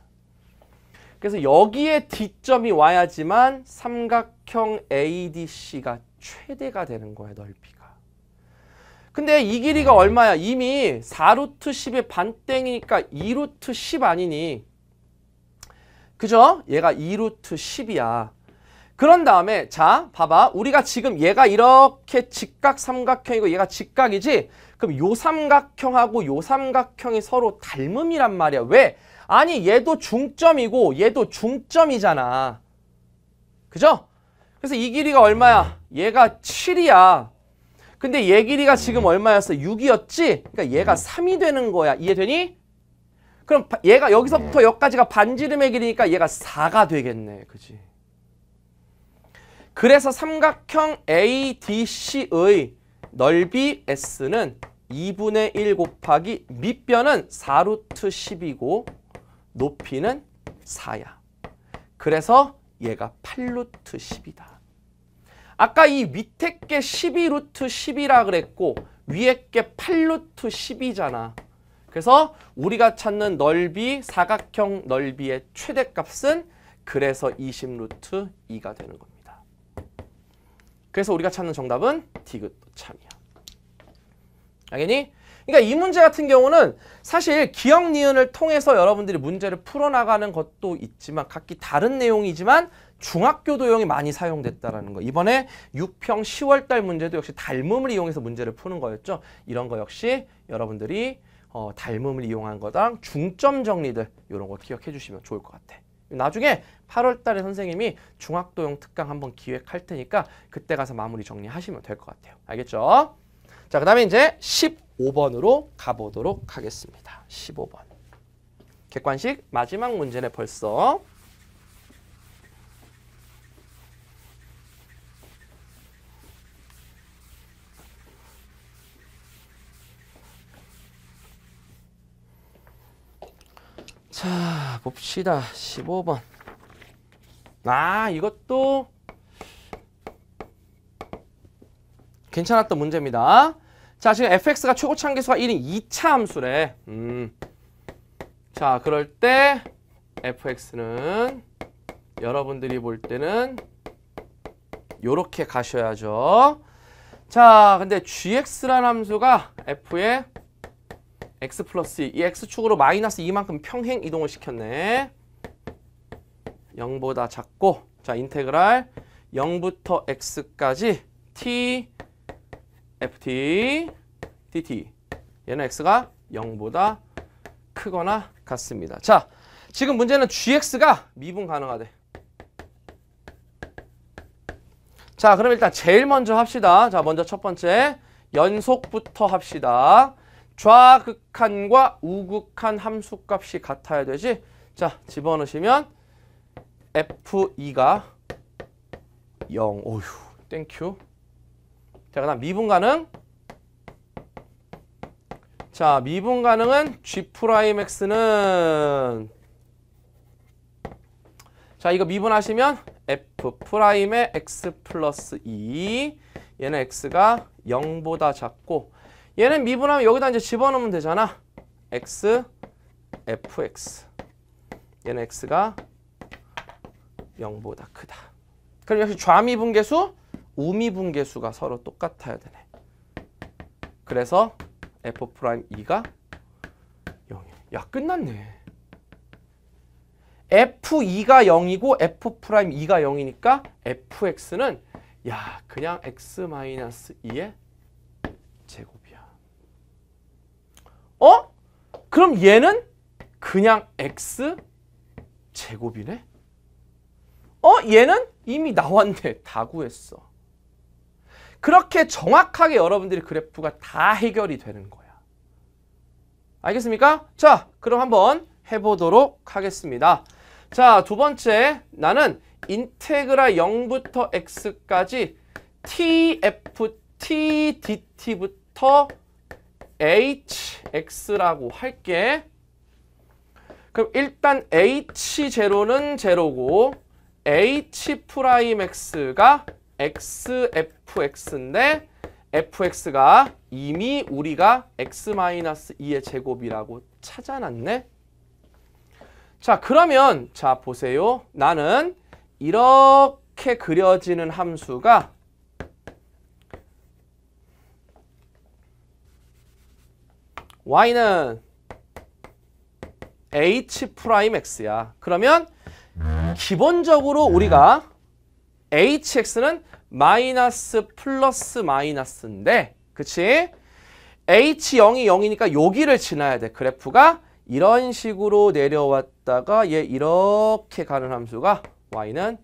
그래서 여기에 뒷점이 와야지만 삼각형 ADC가 최대가 되는 거야 넓이가. 근데 이 길이가 음. 얼마야? 이미 4루트 10의 반땡이니까 2루트 10 아니니 그죠? 얘가 2루트 10이야. 그런 다음에 자 봐봐 우리가 지금 얘가 이렇게 직각 삼각형이고 얘가 직각이지 그럼 요 삼각형하고 요 삼각형이 서로 닮음이란 말이야 왜? 아니 얘도 중점이고 얘도 중점이잖아 그죠? 그래서 이 길이가 얼마야? 얘가 7이야 근데 얘 길이가 지금 얼마였어? 6이었지? 그러니까 얘가 3이 되는 거야 이해되니? 그럼 얘가 여기서부터 여기까지가 반지름의 길이니까 얘가 4가 되겠네. 그지? 그래서 삼각형 ADC의 넓이 S는 2분의 1 곱하기 밑변은 4루트 10이고 높이는 4야. 그래서 얘가 8루트 10이다. 아까 이 밑에 게 12루트 10이라 그랬고 위에 게 8루트 10이잖아. 그래서 우리가 찾는 넓이, 사각형 넓이의 최대값은 그래서 20루트 2가 되는 겁니다. 그래서 우리가 찾는 정답은 디귿도 참이야. 당연히 그러니까 이 문제 같은 경우는 사실 기억 니은을 통해서 여러분들이 문제를 풀어나가는 것도 있지만 각기 다른 내용이지만 중학교 도형이 많이 사용됐다라는 거. 이번에 6평 10월달 문제도 역시 닮음을 이용해서 문제를 푸는 거였죠. 이런 거 역시 여러분들이 어, 닮음을 이용한 거랑 중점 정리들 이런 거 기억해 주시면 좋을 것 같아. 나중에 8월 달에 선생님이 중학도용 특강 한번 기획할 테니까 그때 가서 마무리 정리하시면 될 것 같아요. 알겠죠? 자, 그 다음에 이제 15번으로 가보도록 하겠습니다. 15번. 객관식 마지막 문제네 벌써. 자, 봅시다. 15번. 아, 이것도 괜찮았던 문제입니다. 자, 지금 fx가 최고 참계수가 1인 2차 함수래. 음. 자, 그럴 때 fx는 여러분들이 볼 때는 요렇게 가셔야죠. 자, 근데 gx라는 함수가 f의 x 플러스 2. 이 x축으로 마이너스 2만큼 평행 이동을 시켰네. 0보다 작고 자 인테그랄 0부터 x까지 t ft dt 얘는 x가 0보다 크거나 같습니다. 자 지금 문제는 gx가 미분 가능하대. 자 그럼 일단 제일 먼저 합시다. 자 먼저 첫 번째 연속부터 합시다. 좌극한과 우극한 함수값이 같아야 되지 자 집어넣으시면 F2가 0 오휴 땡큐 자 그다음 미분 가능 자 미분 가능은 G'X는 자 이거 미분하시면 F 프라임의 X 플러스 2 e. 얘는 X가 0보다 작고 얘는 미분하면 여기다 이제 집어넣으면 되잖아. x, fx. 얘는 x가 0보다 크다. 그럼 역시 좌미분계수, 우미분계수가 서로 똑같아야 되네. 그래서 f'2가 0이야. 야, 끝났네. f2가 0이고 f'2가 0이니까 fx는 야, 그냥 x-2의 어? 그럼 얘는 그냥 x 제곱이네? 어? 얘는 이미 나왔네. 다 구했어. 그렇게 정확하게 여러분들이 그래프가 다 해결이 되는 거야. 알겠습니까? 자, 그럼 한번 해보도록 하겠습니다. 자, 두 번째 나는 인테그라 0부터 x까지 tf t dt부터 hx라고 할게. 그럼 일단 h0는 제로고 h'x가 xfx인데 fx가 이미 우리가 x-2의 제곱이라고 찾아놨네. 자 그러면 자 보세요. 나는 이렇게 그려지는 함수가 y는 h'x야. 프라임 그러면 기본적으로 네. 우리가 hx는 마이너스 플러스 마이너스인데 그치? h0이 0이니까 여기를 지나야 돼. 그래프가 이런 식으로 내려왔다가 얘 이렇게 가는 함수가 y는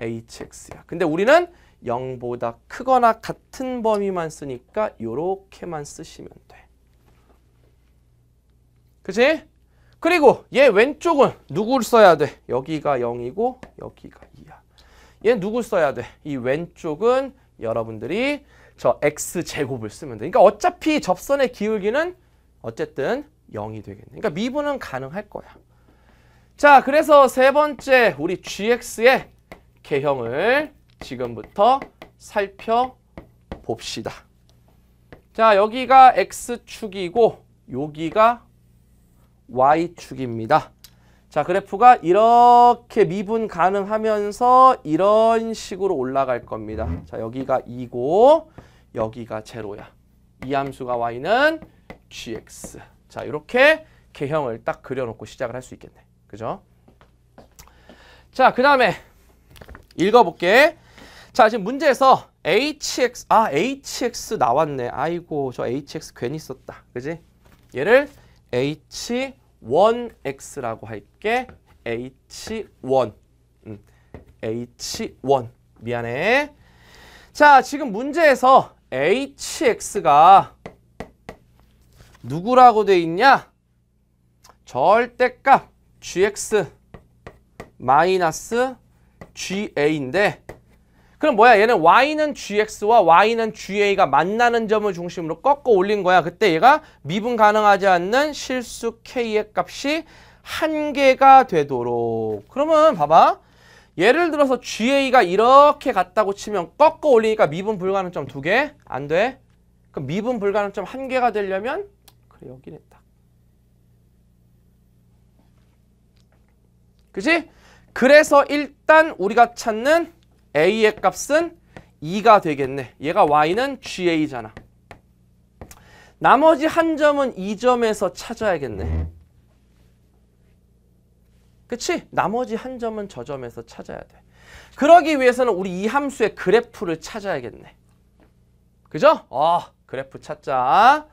hx야. 근데 우리는 0보다 크거나 같은 범위만 쓰니까 이렇게만 쓰시면 돼. 그치? 그리고 얘 왼쪽은 누구를 써야 돼? 여기가 0이고 여기가 2야. 얘 누구 써야 돼? 이 왼쪽은 여러분들이 저 x제곱을 쓰면 돼. 그러니까 어차피 접선의 기울기는 어쨌든 0이 되겠네. 그러니까 미분은 가능할 거야. 자, 그래서 세 번째 우리 gx의 개형을 지금부터 살펴봅시다. 자, 여기가 x축이고 여기가 Y축입니다. 자 그래프가 이렇게 미분 가능하면서 이런 식으로 올라갈 겁니다. 자 여기가 2고 여기가 제로야. 이 함수가 y는 gx. 자 이렇게 개형을 딱 그려놓고 시작을 할 수 있겠네. 그죠? 자그 다음에 읽어볼게. 자 지금 문제에서 hx 아 hx 나왔네. 아이고 저 hx 괜히 썼다. 그지? 얘를 H1X라고 할게. H1. 음, H1. 미안해. 자, 지금 문제에서 HX가 누구라고 돼 있냐? 절대값 GX 마이너스 GA인데 그럼 뭐야 얘는 y는 gx와 y는 ga가 만나는 점을 중심으로 꺾어 올린 거야. 그때 얘가 미분 가능하지 않는 실수 k의 값이 한계가 되도록 그러면 봐봐 예를 들어서 GA가 이렇게 갔다고 치면 꺾어 올리니까 미분 불가능점 두 개? 안 돼? 그럼 미분 불가능점 한 개가 되려면 그래 여기는 딱 그지? 그래서 일단 우리가 찾는 a의 값은 2가 되겠네. 얘가 y는 ga잖아. 나머지 한 점은 이 점에서 찾아야겠네. 그치? 나머지 한 점은 저 점에서 찾아야 돼. 그러기 위해서는 우리 이 함수의 그래프를 찾아야겠네. 그죠? 어, 그래프 찾자.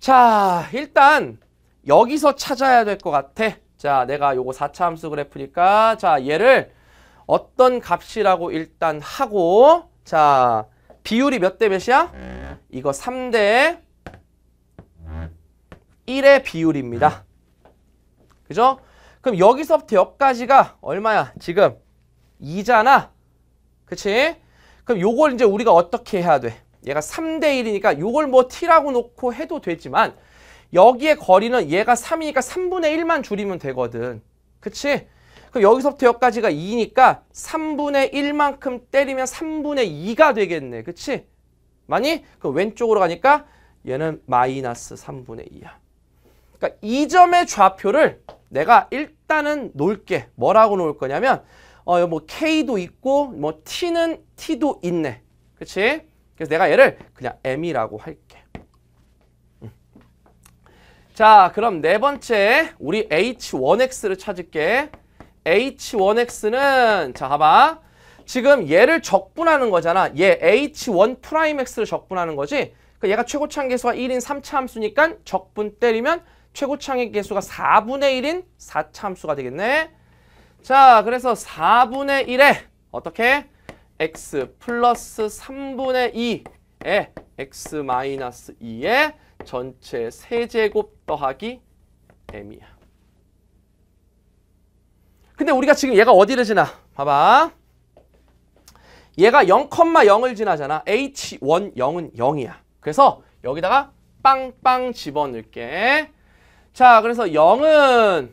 자, 일단 여기서 찾아야 될 것 같아. 자, 내가 요거 4차 함수 그래프니까 자, 얘를 어떤 값이라고 일단 하고 자 비율이 몇 대 몇이야? 이거 3대 1의 비율입니다. 그죠? 그럼 여기서부터 여기까지가 얼마야? 지금 2잖아. 그치? 그럼 요걸 이제 우리가 어떻게 해야 돼? 얘가 3대 1이니까 요걸 뭐 t라고 놓고 해도 되지만 여기에 거리는 얘가 3이니까 3분의 1만 줄이면 되거든. 그치? 그럼 여기서부터 여기까지가 2니까 3분의 1만큼 때리면 3분의 2가 되겠네. 그치? 많이? 그럼 왼쪽으로 가니까 얘는 마이너스 3분의 2야. 그러니까 이 점의 좌표를 내가 일단은 놓을게. 뭐라고 놓을 거냐면 어, 뭐 K도 있고 뭐 T는 T도 있네. 그치? 그래서 내가 얘를 그냥 M이라고 할게. 음. 자, 그럼 네 번째 우리 H1X를 찾을게. h1x는 자 봐봐 지금 얘를 적분하는 거잖아 얘 h1 프라임 x를 적분하는 거지 그 얘가 최고창 계수가 1인 3차 함수니까 적분 때리면 최고창의 계수가 4분의 1인 4차 함수가 되겠네 자 그래서 4분의 1에 어떻게 x 플러스 3분의 2에 x 마이너스 2에 전체 세제곱 더하기 m이야 근데 우리가 지금 얘가 어디를 지나? 봐봐. 얘가 0,0을 지나잖아. H1, 0은 0이야. 그래서 여기다가 빵빵 집어넣을게. 자, 그래서 0은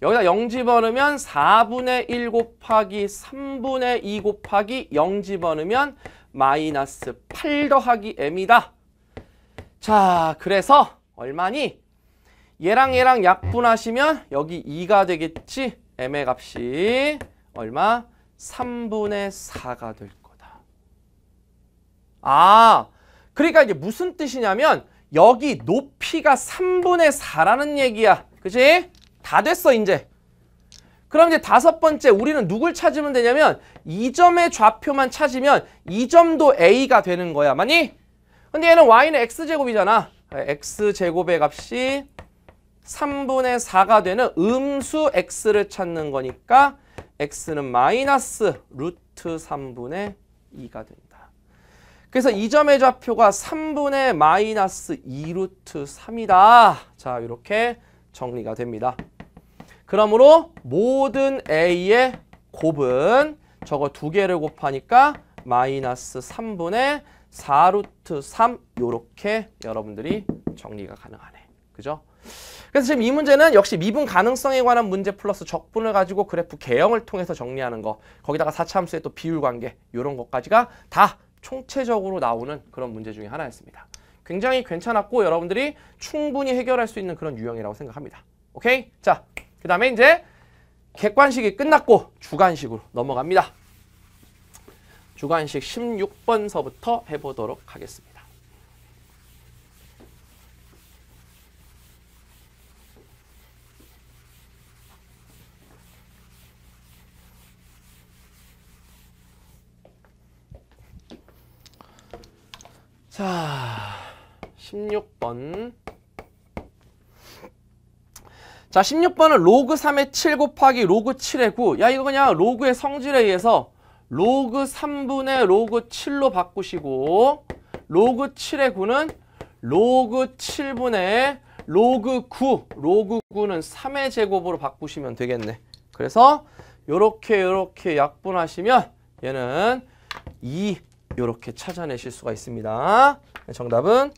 여기다 0 집어넣으면 4분의 1 곱하기 3분의 2 곱하기 0 집어넣으면 마이너스 8 더하기 m이다. 자, 그래서 얼마니? 얘랑 얘랑 약분하시면 여기 2가 되겠지? m의 값이 얼마? 3분의 4가 될 거다. 아, 그러니까 이게 무슨 뜻이냐면 여기 높이가 3분의 4라는 얘기야. 그치? 다 됐어, 이제. 그럼 이제 다섯 번째 우리는 누굴 찾으면 되냐면 이점의 좌표만 찾으면 이점도 A가 되는 거야. 맞니? 근데 얘는 Y는 X제곱이잖아. X제곱의 값이 3분의 4가 되는 음수 x를 찾는 거니까 x는 마이너스 루트 3분의 2가 된다. 그래서 이 점의 좌표가 3분의 마이너스 2루트 3이다. 자 이렇게 정리가 됩니다. 그러므로 모든 a의 곱은 저거 두 개를 곱하니까 마이너스 3분의 4루트 3 요렇게 여러분들이 정리가 가능하네. 그죠? 그래서 지금 이 문제는 역시 미분 가능성에 관한 문제 플러스 적분을 가지고 그래프 개형을 통해서 정리하는 거 거기다가 사차 함수의 또 비율 관계 이런 것까지가 다 총체적으로 나오는 그런 문제 중에 하나였습니다. 굉장히 괜찮았고 여러분들이 충분히 해결할 수 있는 그런 유형이라고 생각합니다. 오케이? 자, 그 다음에 이제 객관식이 끝났고 주관식으로 넘어갑니다. 주관식 16번서부터 해보도록 하겠습니다. 자, 16번. 자, 16번은 로그 3의 7 곱하기 로그 7의 9. 야, 이거 그냥 로그의 성질에 의해서 로그 3분의 로그 7로 바꾸시고 로그 7의 9는 로그 7분의 로그 9, 로그 9는 3의 제곱으로 바꾸시면 되겠네. 그래서 요렇게 요렇게 약분하시면 얘는 2 이렇게 찾아내실 수가 있습니다. 네, 정답은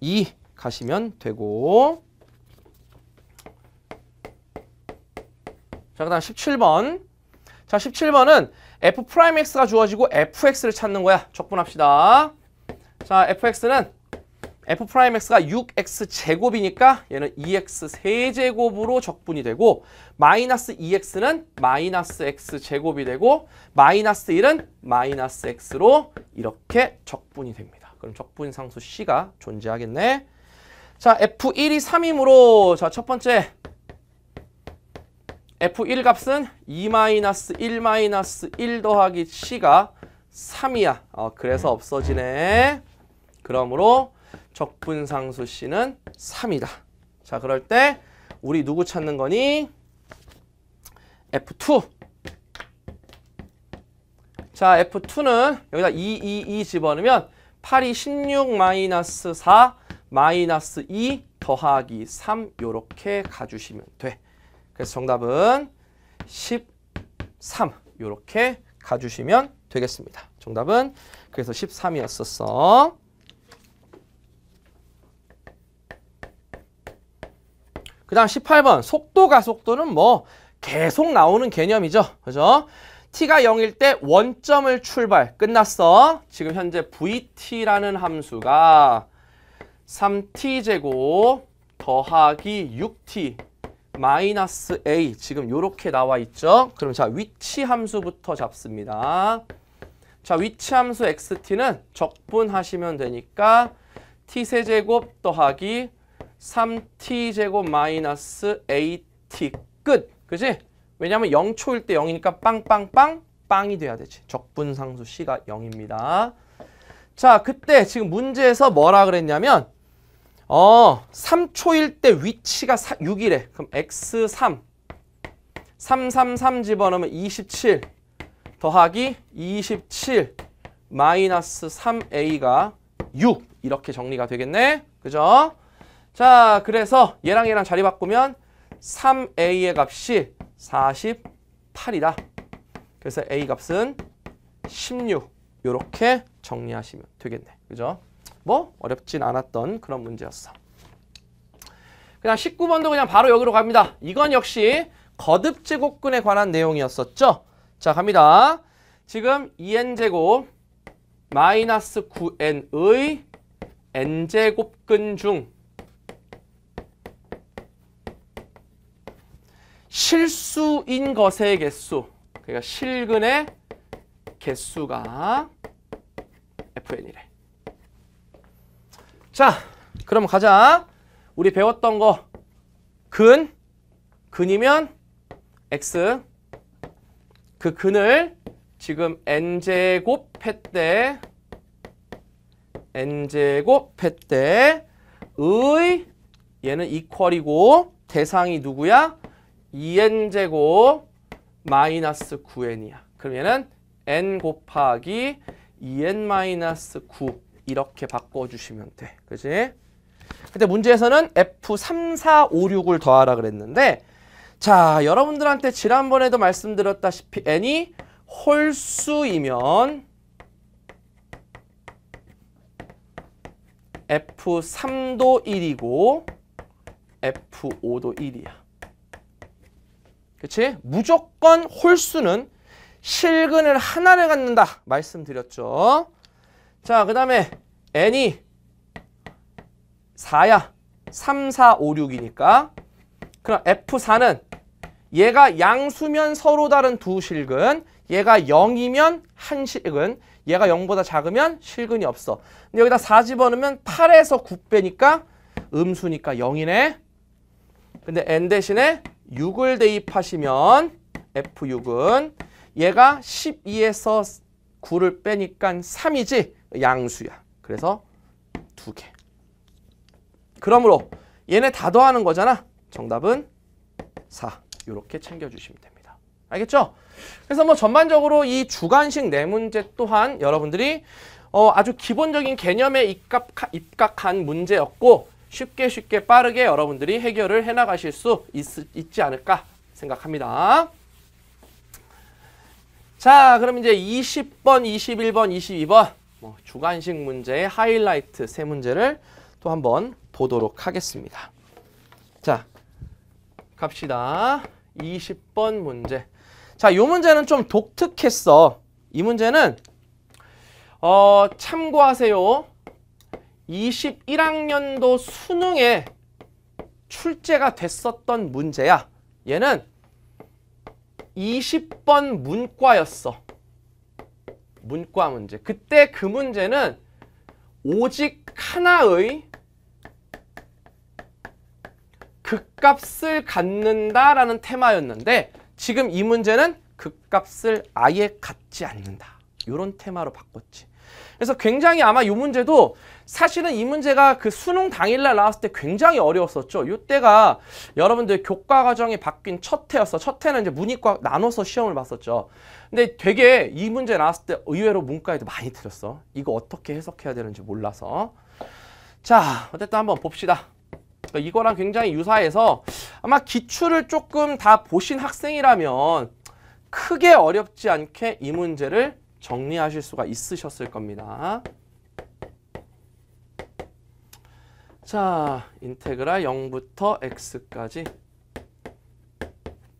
2 가시면 되고 자, 그 다음 17번 자, 17번은 f'x가 주어지고 fx를 찾는 거야. 적분합시다. 자, fx는 f 프라임 x가 6x 제곱이니까 얘는 2x 세제곱으로 적분이 되고 마이너스 2x는 마이너스 x 제곱이 되고 마이너스 1은 마이너스 x로 이렇게 적분이 됩니다. 그럼 적분 상수 c가 존재하겠네. 자, f1이 3이므로 자, 첫 번째 f1 값은 2 마이너스 1 마이너스 1 더하기 c가 3이야. 어, 그래서 없어지네. 그러므로 적분상수 C는 3이다. 자, 그럴 때 우리 누구 찾는 거니? F2. 자, F2는 여기다 2, 2, 2 집어넣으면 8이 16 마이너스 4 마이너스 2 더하기 3이렇게 가주시면 돼. 그래서 정답은 13이렇게 가주시면 되겠습니다. 정답은 그래서 13이었었어. 그 다음 18번 속도 가속도는 뭐 계속 나오는 개념이죠. 그죠? t가 0일 때 원점을 출발 끝났어. 지금 현재 vt라는 함수가 3t제곱 더하기 6t 마이너스 a 지금 이렇게 나와 있죠. 그럼 자 위치 함수부터 잡습니다. 자 위치 함수 xt는 적분하시면 되니까 t세제곱 더하기 3t제곱 마이너스 at 끝. 그지? 왜냐하면 0초일 때 0이니까 빵빵빵 빵이 돼야 되지. 적분상수 c가 0입니다. 자, 그때 지금 문제에서 뭐라 그랬냐면 어, 3초일 때 위치가 4, 6이래. 그럼 x3 333 집어넣으면 27 더하기 27 마이너스 3a가 6 이렇게 정리가 되겠네. 그죠? 자, 그래서 얘랑 얘랑 자리 바꾸면 3a의 값이 48이다. 그래서 a 값은 16. 이렇게 정리하시면 되겠네. 그죠? 뭐 어렵진 않았던 그런 문제였어. 그냥 19번도 그냥 바로 여기로 갑니다. 이건 역시 거듭제곱근에 관한 내용이었었죠? 자, 갑니다. 지금 2n제곱 마이너스 9n의 n제곱근 중 실수인 것의 개수 그러니까 실근의 개수가 FN이래. 자, 그럼 가자. 우리 배웠던 거 근, 근이면 X 그 근을 지금 N제곱할 대 N제곱할 대의 얘는 이퀄이고 대상이 누구야? 2n제곱 마이너스 9n이야. 그러면은 n 곱하기 2n 마이너스 9 이렇게 바꿔주시면 돼. 그지? 근데 문제에서는 F3, 4, 5, 6을 더하라 그랬는데 자 여러분들한테 지난번에도 말씀드렸다시피 n이 홀수이면 F3도 1이고 F5도 1이야. 그치? 무조건 홀수는 실근을 하나를 갖는다. 말씀드렸죠. 자, 그 다음에 n이 4야. 3, 4, 5, 6이니까. 그럼 F4는 얘가 양수면 서로 다른 두 실근, 얘가 0이면 한 실근, 얘가 0보다 작으면 실근이 없어. 근데 여기다 4 집어넣으면 8에서 9 빼니까 음수니까 0이네. 근데 n 대신에 6을 대입하시면 F6은 얘가 12에서 9를 빼니까 3이지 양수야. 그래서 2 개. 그러므로 얘네 다 더하는 거잖아. 정답은 4. 이렇게 챙겨주시면 됩니다. 알겠죠? 그래서 뭐 전반적으로 이 주관식 네 문제 또한 여러분들이 어, 아주 기본적인 개념에 입각, 입각한 문제였고 쉽게 쉽게 빠르게 여러분들이 해결을 해나가실 수 있, 있지 않을까 생각합니다. 자, 그럼 이제 20번, 21번, 22번 뭐 주관식 문제의 하이라이트 세 문제를 또 한번 보도록 하겠습니다. 자, 갑시다. 20번 문제. 자, 이 문제는 좀 독특했어. 이 문제는 어, 참고하세요. 21학년도 수능에 출제가 됐었던 문제야. 얘는 20번 문과였어. 문과 문제. 그때 그 문제는 오직 하나의 극값을 갖는다라는 테마였는데 지금 이 문제는 극값을 아예 갖지 않는다. 이런 테마로 바꿨지. 그래서 굉장히 아마 이 문제도 사실은 이 문제가 그 수능 당일날 나왔을 때 굉장히 어려웠었죠. 이때가 여러분들 교과 과정이 바뀐 첫 해였어. 첫 해는 이제 문이과 나눠서 시험을 봤었죠. 근데 되게 이 문제 나왔을 때 의외로 문과에도 많이 틀렸어. 이거 어떻게 해석해야 되는지 몰라서. 자, 어쨌든 한번 봅시다. 그러니까 이거랑 굉장히 유사해서 아마 기출을 조금 다 보신 학생이라면 크게 어렵지 않게 이 문제를 정리하실 수가 있으셨을 겁니다. 자, 인테그라 0부터 x까지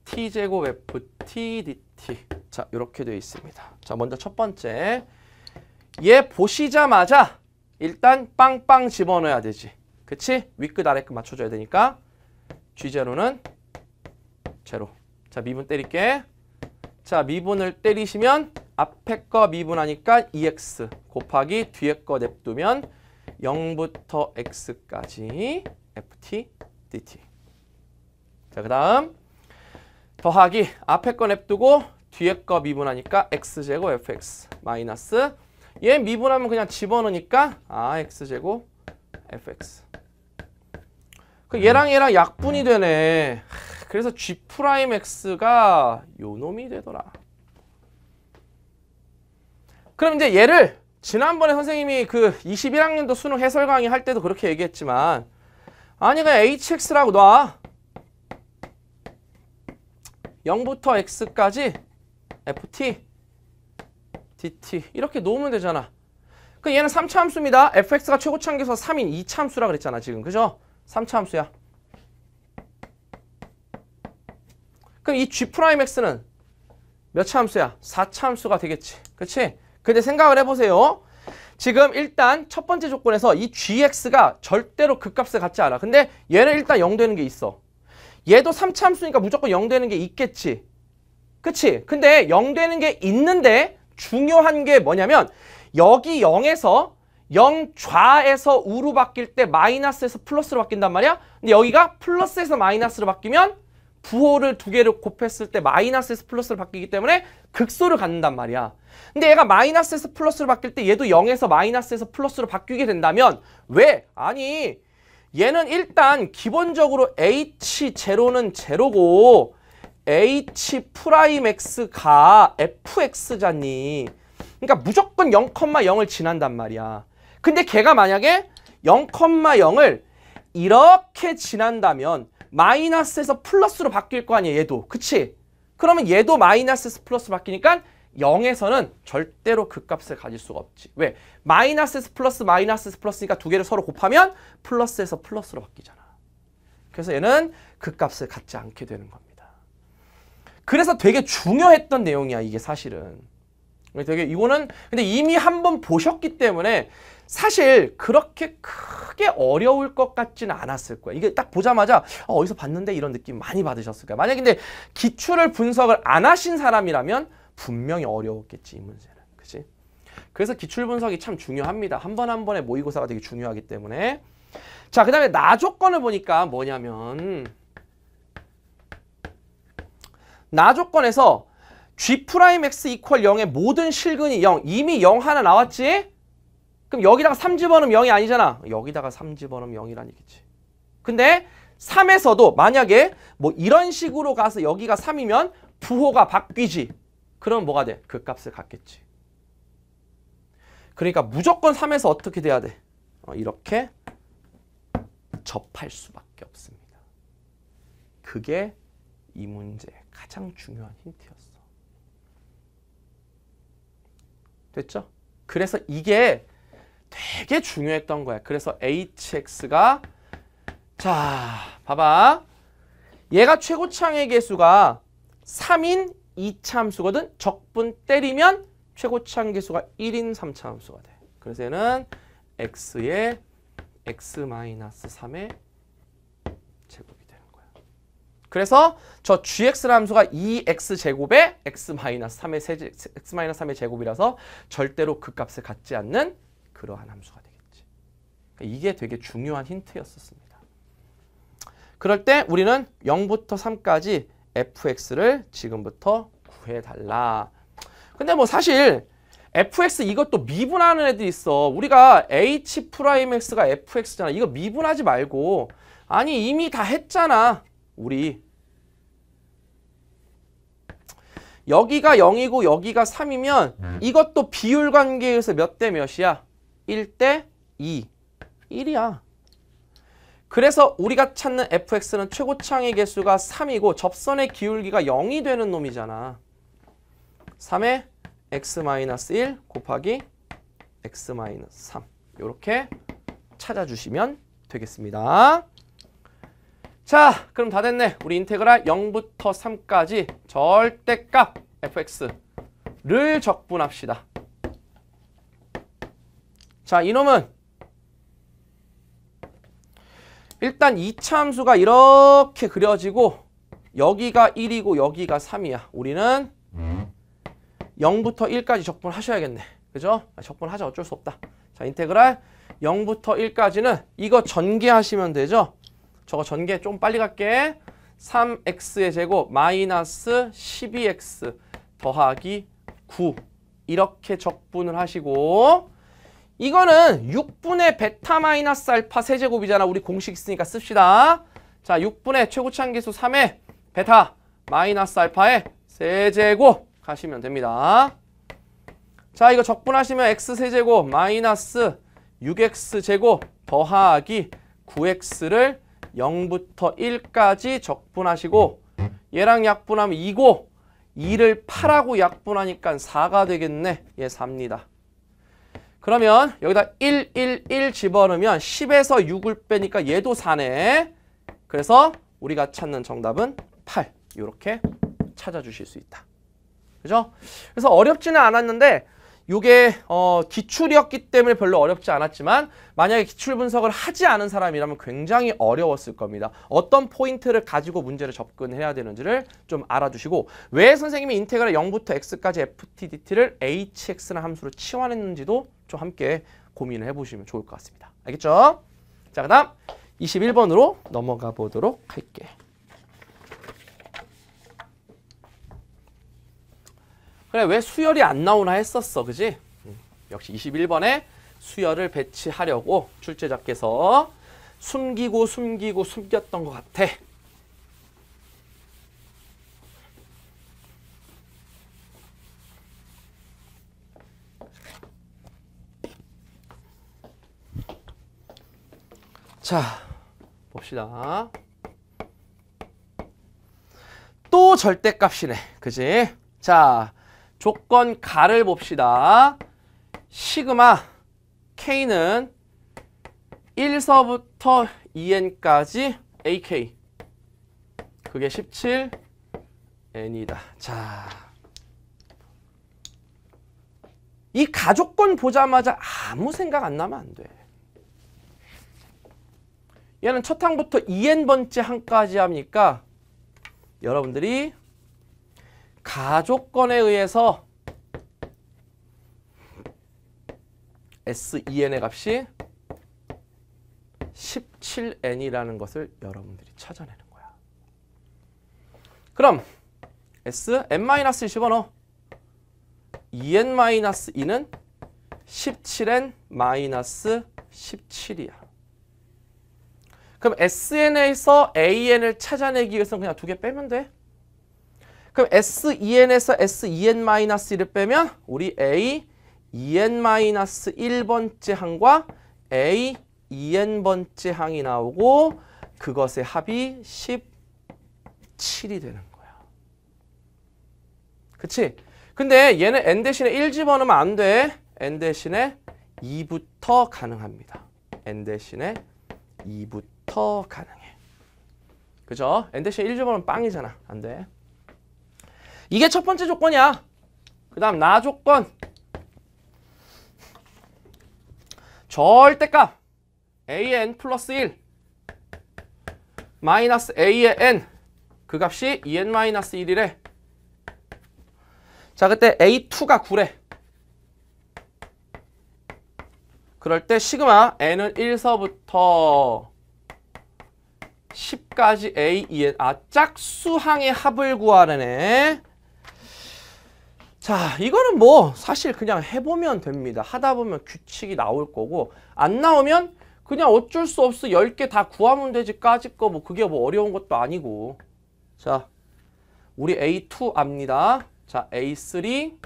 t제곱 ft dt 자, 이렇게 되어 있습니다. 자, 먼저 첫 번째 얘 보시자마자 일단 빵빵 집어넣어야 되지. 그치? 윗끝 아래끝 맞춰줘야 되니까 G제로는 제로 자, 미분 때릴게. 자, 미분을 때리시면 앞에 거 미분하니까 2x e 곱하기 뒤에 거 냅두면 0부터 x까지 ft dt 자그 다음 더하기 앞에 거 냅두고 뒤에 거 미분하니까 x제곱 fx 마이너스 얘 미분하면 그냥 집어넣으니까 아 x제곱 fx 그 음. 얘랑 얘랑 약분이 되네 그래서 g 프라임 x가 요놈이 되더라 그럼 이제 얘를 지난번에 선생님이 그 21학년도 수능 해설 강의 할 때도 그렇게 얘기했지만 아니 그냥 hx라고 놔 0부터 x까지 ft dt 이렇게 놓으면 되잖아 그 얘는 3차 함수입니다 fx가 최고차기에서 3인 2차 함수라 그랬잖아 지금 그죠? 3차 함수야 그럼 이 g'x는 몇 차 함수야? 4차 함수가 되겠지 그치? 근데 생각을 해보세요. 지금 일단 첫 번째 조건에서 이 gx가 절대로 그값을 갖지 않아. 근데 얘는 일단 0 되는 게 있어. 얘도 3차 함수니까 무조건 0 되는 게 있겠지. 그치? 근데 0 되는 게 있는데 중요한 게 뭐냐면 여기 0에서 0 좌에서 우로 바뀔 때 마이너스에서 플러스로 바뀐단 말이야. 근데 여기가 플러스에서 마이너스로 바뀌면 부호를 두 개를 곱했을 때 마이너스에서 플러스로 바뀌기 때문에 극소를 갖는단 말이야. 근데 얘가 마이너스에서 플러스로 바뀔 때 얘도 0에서 마이너스에서 플러스로 바뀌게 된다면 왜? 아니 얘는 일단 기본적으로 H0는 제로고 H'X가 fx잖니. 그러니까 무조건 0,0을 지난단 말이야. 근데 걔가 만약에 0,0을 이렇게 지난다면 마이너스에서 플러스로 바뀔 거 아니야 얘도 그치? 그러면 얘도 마이너스 플러스 바뀌니까 0에서는 절대로 그 값을 가질 수가 없지. 왜? 마이너스 플러스 마이너스 플러스니까 두 개를 서로 곱하면 플러스에서 플러스로 바뀌잖아. 그래서 얘는 그 값을 갖지 않게 되는 겁니다. 그래서 되게 중요했던 내용이야, 이게 사실은. 되게 이거는 근데 이미 한 번 보셨기 때문에 사실 그렇게 크게 어려울 것 같지는 않았을 거예요. 이게 딱 보자마자 어, 디서 봤는데 이런 느낌 많이 받으셨을 거예요. 만약에 근데 기출을 분석을 안 하신 사람이라면 분명히 어려웠겠지 이 문제는. 그치? 그래서 기출 분석이 참 중요합니다. 한 번한 한 번의 모의고사가 되게 중요하기 때문에 자, 그 다음에 나 조건을 보니까 뭐냐면 나 조건에서 G'X 이퀄 0의 모든 실근이 0 이미 0 하나 나왔지? 그럼 여기다가 3집어넣으면 0이 아니잖아. 여기다가 3집어넣으면 0이란 얘기지. 근데 3에서도 만약에 뭐 이런 식으로 가서 여기가 3이면 부호가 바뀌지. 그럼 뭐가 돼? 그 값을 갖겠지. 그러니까 무조건 3에서 어떻게 돼야 돼? 어, 이렇게 접할 수밖에 없습니다. 그게 이 문제의 가장 중요한 힌트였어. 됐죠? 그래서 이게 되게 중요했던 거야. 그래서 hx가 자 봐봐 얘가 최고창의 개수가 3인 2참수거든. 적분 때리면 최고창 개수가 1인 3참수가 돼. 그래서 얘는 x의 x-3의 제곱이 되는 거야. 그래서 저 g x 함수가 2x제곱에 x-3의 x-3의 제곱이라서 절대로 그 값을 갖지 않는 그러한 함수가 되겠지. 그러니까 이게 되게 중요한 힌트였었습니다. 그럴 때 우리는 0부터 3까지 fx를 지금부터 구해달라. 근데 뭐 사실 fx 이것도 미분하는 애들 있어. 우리가 h 프라임 x가 fx잖아. 이거 미분하지 말고 아니 이미 다 했잖아. 우리 여기가 0이고 여기가 3이면 이것도 비율 관계에서 몇 대 몇이야? 1대 2. 1이야. 그래서 우리가 찾는 fx는 최고창의 개수가 3이고 접선의 기울기가 0이 되는 놈이잖아. 3에 x-1 곱하기 x-3 이렇게 찾아주시면 되겠습니다. 자 그럼 다 됐네. 우리 인테그랄 0부터 3까지 절대값 fx를 적분합시다. 자, 이놈은 일단 이참수가 이렇게 그려지고 여기가 1이고 여기가 3이야. 우리는 0부터 1까지 적분하셔야겠네. 그죠? 아, 적분하자 어쩔 수 없다. 자, 인테그랄 0부터 1까지는 이거 전개하시면 되죠? 저거 전개 좀 빨리 갈게. 3x의 제곱 마이너스 12x 더하기 9 이렇게 적분을 하시고 이거는 6분의 베타 마이너스 알파 세제곱이잖아. 우리 공식 있으니까 씁시다. 자, 6분의 최고창 기수 3의 베타 마이너스 알파의 세제곱 가시면 됩니다. 자, 이거 적분하시면 x 세제곱 마이너스 6x 제곱 더하기 9x를 0부터 1까지 적분하시고 얘랑 약분하면 2고 2를 8하고 약분하니까 4가 되겠네. 얘삽니다 예, 그러면 여기다 1, 1, 1 집어넣으면 10에서 6을 빼니까 얘도 4네. 그래서 우리가 찾는 정답은 8. 이렇게 찾아주실 수 있다. 그죠? 그래서 어렵지는 않았는데 요게 어, 기출이었기 때문에 별로 어렵지 않았지만 만약에 기출 분석을 하지 않은 사람이라면 굉장히 어려웠을 겁니다. 어떤 포인트를 가지고 문제를 접근해야 되는지를 좀 알아두시고 왜 선생님이 인테그랄 0부터 x까지 ftdt를 hx라는 함수로 치환했는지도 좀 함께 고민을 해보시면 좋을 것 같습니다. 알겠죠? 자, 그 다음 21번으로 넘어가 보도록 할게 그래 왜 수열이 안 나오나 했었어 그지? 음, 역시 21번에 수열을 배치하려고 출제자께서 숨기고 숨기고 숨겼던 것 같아. 자, 봅시다. 또 절대값이네. 그지? 자, 조건 가를 봅시다. 시그마 K는 1서부터 2N까지 AK 그게 17N이다. 자, 이 가족권 보자마자 아무 생각 안 나면 안 돼. 얘는 첫 항부터 2N번째 항까지 합니까? 여러분들이 가족권에 의해서 SEN의 값이 17N이라는 것을 여러분들이 찾아내는 거야. 그럼 SN-20번호 EN-2는 17N-17이야. 그럼 SN에서 AN을 찾아내기 위해서는 그냥 두 개 빼면 돼. 그럼 S2N에서 e S2N-1을 e 빼면 우리 A 2N-1번째 e 항과 A 2N번째 항이 나오고 그것의 합이 17이 되는 거야. 그치? 근데 얘는 N 대신에 1 집어넣으면 안 돼. N 대신에 2부터 가능합니다. N 대신에 2부터 가능해. 그죠? N 대신에 1 집어넣으면 빵이잖아. 안 돼. 이게 첫 번째 조건이야. 그 다음 나 조건. 절대값 an 플러스 1 마이너스 a의 n 그 값이 2n e 마이너스 1이래. 자 그때 a2가 9래. 그럴 때 시그마 n은 1서부터 10까지 a, 2n e 아 짝수항의 합을 구하라네. 자 이거는 뭐 사실 그냥 해보면 됩니다 하다 보면 규칙이 나올 거고 안 나오면 그냥 어쩔 수 없어 10개 다 구하면 되지 까짓 거 뭐 그게 뭐 어려운 것도 아니고 자 우리 A2 압니다 자 A3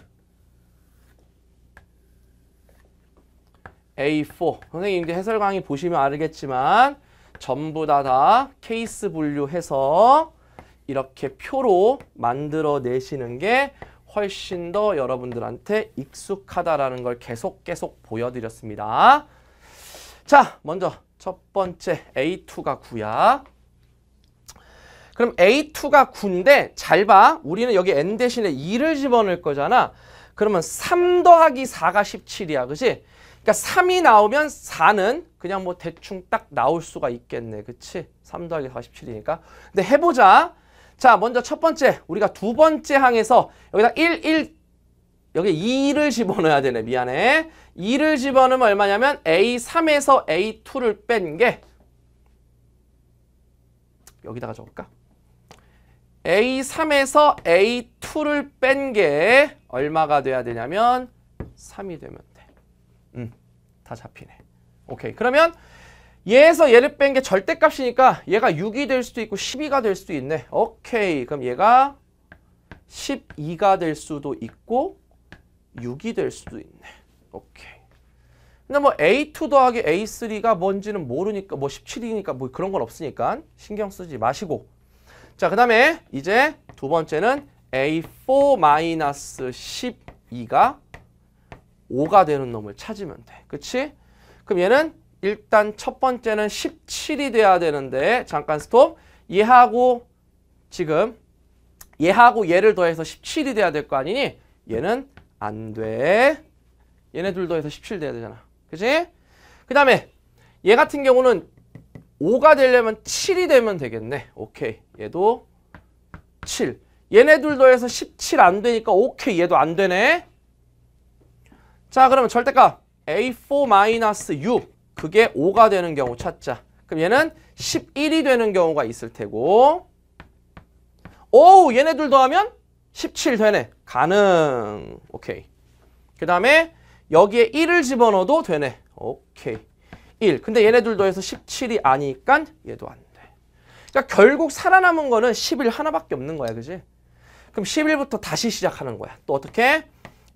A4 선생님 이제 해설 강의 보시면 알겠지만 전부 다 다 케이스 분류해서 이렇게 표로 만들어 내시는 게 훨씬 더 여러분들한테 익숙하다라는 걸 계속 계속 보여드렸습니다. 자, 먼저 첫 번째 A2가 9야. 그럼 A2가 9인데 잘 봐. 우리는 여기 N 대신에 2를 집어넣을 거잖아. 그러면 3 더하기 4가 17이야. 그치 그러니까 3이 나오면 4는 그냥 뭐 대충 딱 나올 수가 있겠네. 그치? 3 더하기 4가 17이니까. 근데 해보자. 자, 먼저 첫 번째, 우리가 두 번째 항에서 여기다 1, 1, 여기 2를 집어넣어야 되네. 미안해. 2를 집어넣으면 얼마냐면 A3에서 A2를 뺀 게 여기다가 적을까? A3에서 A2를 뺀 게 얼마가 돼야 되냐면 3이 되면 돼. 음, 다 잡히네. 오케이. 그러면 얘에서 얘를 뺀 게 절대값이니까 얘가 6이 될 수도 있고 12가 될 수도 있네. 오케이. 그럼 얘가 12가 될 수도 있고 6이 될 수도 있네. 오케이. 근데 뭐 A2 더하기 A3가 뭔지는 모르니까 뭐 17이니까 뭐 그런 건 없으니까 신경 쓰지 마시고 자 그 다음에 이제 두 번째는 A4 12가 5가 되는 놈을 찾으면 돼. 그치? 그럼 얘는 일단 첫 번째는 17이 돼야 되는데 잠깐 스톱. 얘하고 지금 얘하고 얘를 더해서 17이 돼야 될 거 아니니? 얘는 안 돼. 얘네 둘 더해서 17 돼야 되잖아. 그치그 다음에 얘 같은 경우는 5가 되려면 7이 되면 되겠네. 오케이. 얘도 7. 얘네 둘 더해서 17 안 되니까 오케이. 얘도 안 되네. 자 그러면 절대값 a 4 u 그게 5가 되는 경우 찾자. 그럼 얘는 11이 되는 경우가 있을 테고 오 얘네 들 더하면 17 되네. 가능. 오케이. 그 다음에 여기에 1을 집어넣어도 되네. 오케이. 1. 근데 얘네 들 더해서 17이 아니니까 얘도 안 돼. 그러니까 결국 살아남은 거는 11 하나밖에 없는 거야. 그지? 그럼 11부터 다시 시작하는 거야. 또 어떻게?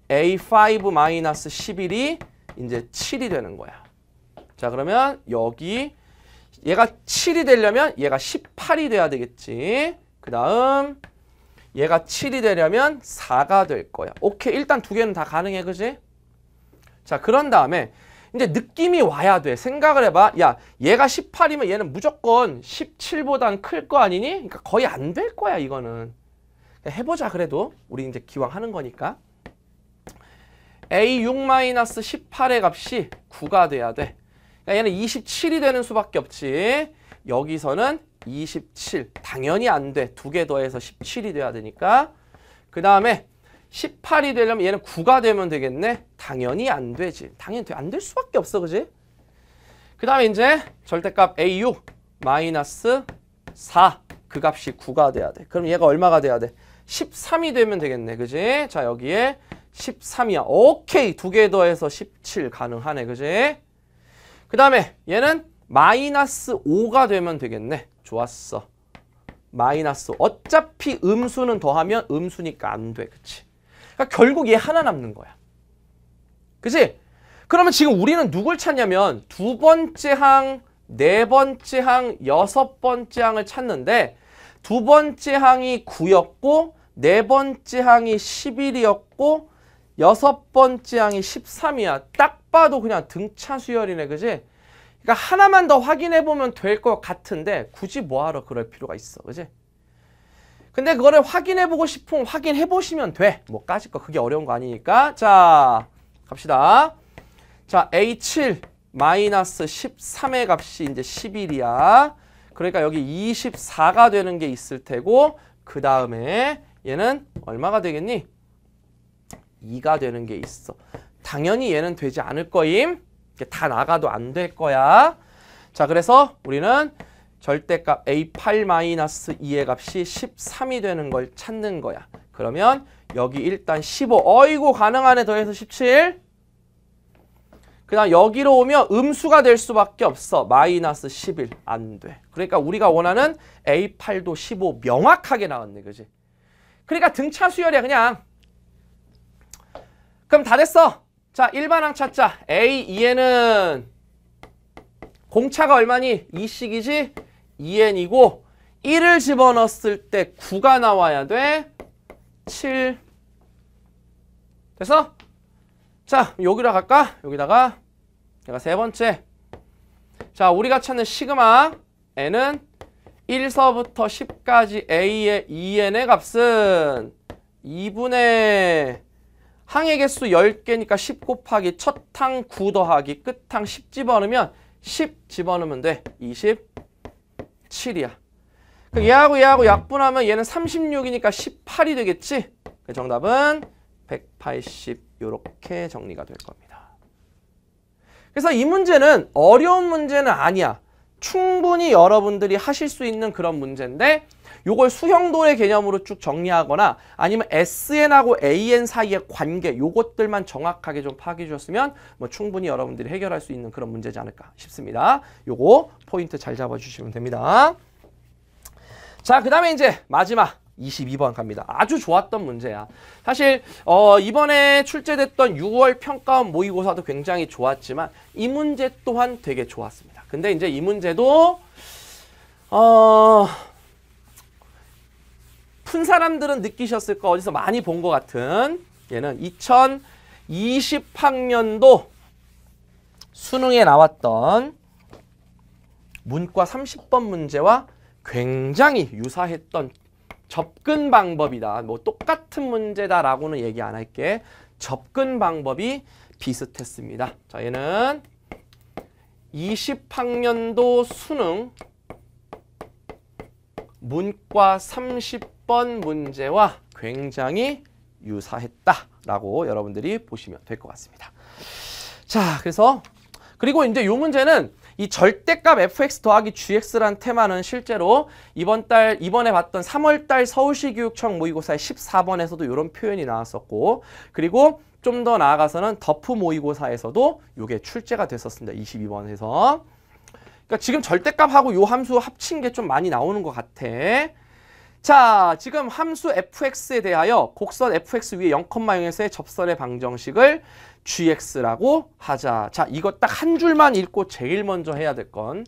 A5-11이 이제 7이 되는 거야. 자 그러면 여기 얘가 7이 되려면 얘가 18이 돼야 되겠지. 그 다음 얘가 7이 되려면 4가 될 거야. 오케이 일단 두 개는 다 가능해 그지? 자 그런 다음에 이제 느낌이 와야 돼. 생각을 해봐. 야 얘가 18이면 얘는 무조건 17보단 클 거 아니니? 그러니까 거의 안 될 거야 이거는. 그러니까 해보자 그래도 우리 이제 기왕 하는 거니까. A6-18의 값이 9가 돼야 돼. 그러니까 얘는 27이 되는 수밖에 없지. 여기서는 27. 당연히 안 돼. 두 개 더해서 17이 돼야 되니까. 그 다음에 18이 되려면 얘는 9가 되면 되겠네. 당연히 안 되지. 당연히 안 될 수밖에 없어. 그지? 그 다음에 이제 절대값 AU 마이너스 4. 그 값이 9가 돼야 돼. 그럼 얘가 얼마가 돼야 돼? 13이 되면 되겠네. 그지? 자 여기에 13이야. 오케이. 두 개 더해서 17 가능하네. 그지? 그 다음에 얘는 마이너스 5가 되면 되겠네. 좋았어. 마이너스 어차피 음수는 더하면 음수니까 안 돼. 그치? 그러니까 결국 얘 하나 남는 거야. 그치? 그러면 지금 우리는 누굴 찾냐면 두 번째 항, 네 번째 항, 여섯 번째 항을 찾는데 두 번째 항이 9였고 네 번째 항이 11이었고 여섯 번째 항이 13이야. 딱 봐도 그냥 등차 수열이네. 그지? 그러니까 하나만 더 확인해 보면 될 것 같은데 굳이 뭐하러 그럴 필요가 있어. 그지? 근데 그거를 확인해 보고 싶으면 확인해 보시면 돼. 뭐 까짓 거 그게 어려운 거 아니니까. 자, 갑시다. 자, A7 마이너스 13의 값이 이제 11이야. 그러니까 여기 24가 되는 게 있을 테고 그 다음에 얘는 얼마가 되겠니? 2가 되는 게 있어. 당연히 얘는 되지 않을 거임. 이게 다 나가도 안 될 거야. 자, 그래서 우리는 절대값 A8-2의 값이 13이 되는 걸 찾는 거야. 그러면 여기 일단 15, 어이고 가능한네 더해서 17. 그 다음 여기로 오면 음수가 될 수밖에 없어. 마이너스 11, 안 돼. 그러니까 우리가 원하는 A8도 15 명확하게 나왔네, 그지? 그러니까 등차 수열이야, 그냥. 그럼 다 됐어. 자, 일반항 찾자. A, e 에는 공차가 얼마니? 2씩이지? E 2n이고 1을 집어넣었을 때 9가 나와야 돼. 7. 됐어? 자, 여기로갈까 여기다가 내가 세 번째. 자, 우리가 찾는 시그마 n은 1서부터 10까지 a의 2n의 값은 2분의 항의 개수 10개니까 10 곱하기 첫항 9 더하기 끝 항 10 집어넣으면 10 집어넣으면 돼. 27이야. 그 얘하고 얘하고 약분하면 얘는 36이니까 18이 되겠지? 그 정답은 180 이렇게 정리가 될 겁니다. 그래서 이 문제는 어려운 문제는 아니야. 충분히 여러분들이 하실 수 있는 그런 문제인데 요걸 수형도의 개념으로 쭉 정리하거나 아니면 SN하고 AN 사이의 관계 요것들만 정확하게 좀 파악해 주셨으면 뭐 충분히 여러분들이 해결할 수 있는 그런 문제지 않을까 싶습니다. 요거 포인트 잘 잡아 주시면 됩니다. 자, 그다음에 이제 마지막 22번 갑니다. 아주 좋았던 문제야. 사실 어, 이번에 출제됐던 6월 평가원 모의고사도 굉장히 좋았지만 이 문제 또한 되게 좋았습니다. 근데 이제 이 문제도 어... 푼 사람들은 느끼셨을 거 어디서 많이 본 것 같은 얘는 2020학년도 수능에 나왔던 문과 30번 문제와 굉장히 유사했던 접근 방법이다. 뭐 똑같은 문제다라고는 얘기 안 할게. 접근 방법이 비슷했습니다. 자, 얘는 20학년도 수능 문과 30번 문제와 굉장히 유사했다라고 여러분들이 보시면 될 것 같습니다. 자, 그래서 그리고 이제 이 문제는 이 절대값 fx 더하기 gx란 테마는 실제로 이번 달 이번에 봤던 3월 달 서울시 교육청 모의고사의 14번에서도 이런 표현이 나왔었고 그리고 좀 더 나아가서는 더프 모의고사에서도 이게 출제가 됐었습니다. 22번에서. 그러니까 지금 절대값하고 요 함수 합친 게 좀 많이 나오는 것 같아. 자, 지금 함수 fx에 대하여 곡선 fx 위에 0,0에서의 접선의 방정식을 gx라고 하자. 자, 이거 딱 한 줄만 읽고 제일 먼저 해야 될 건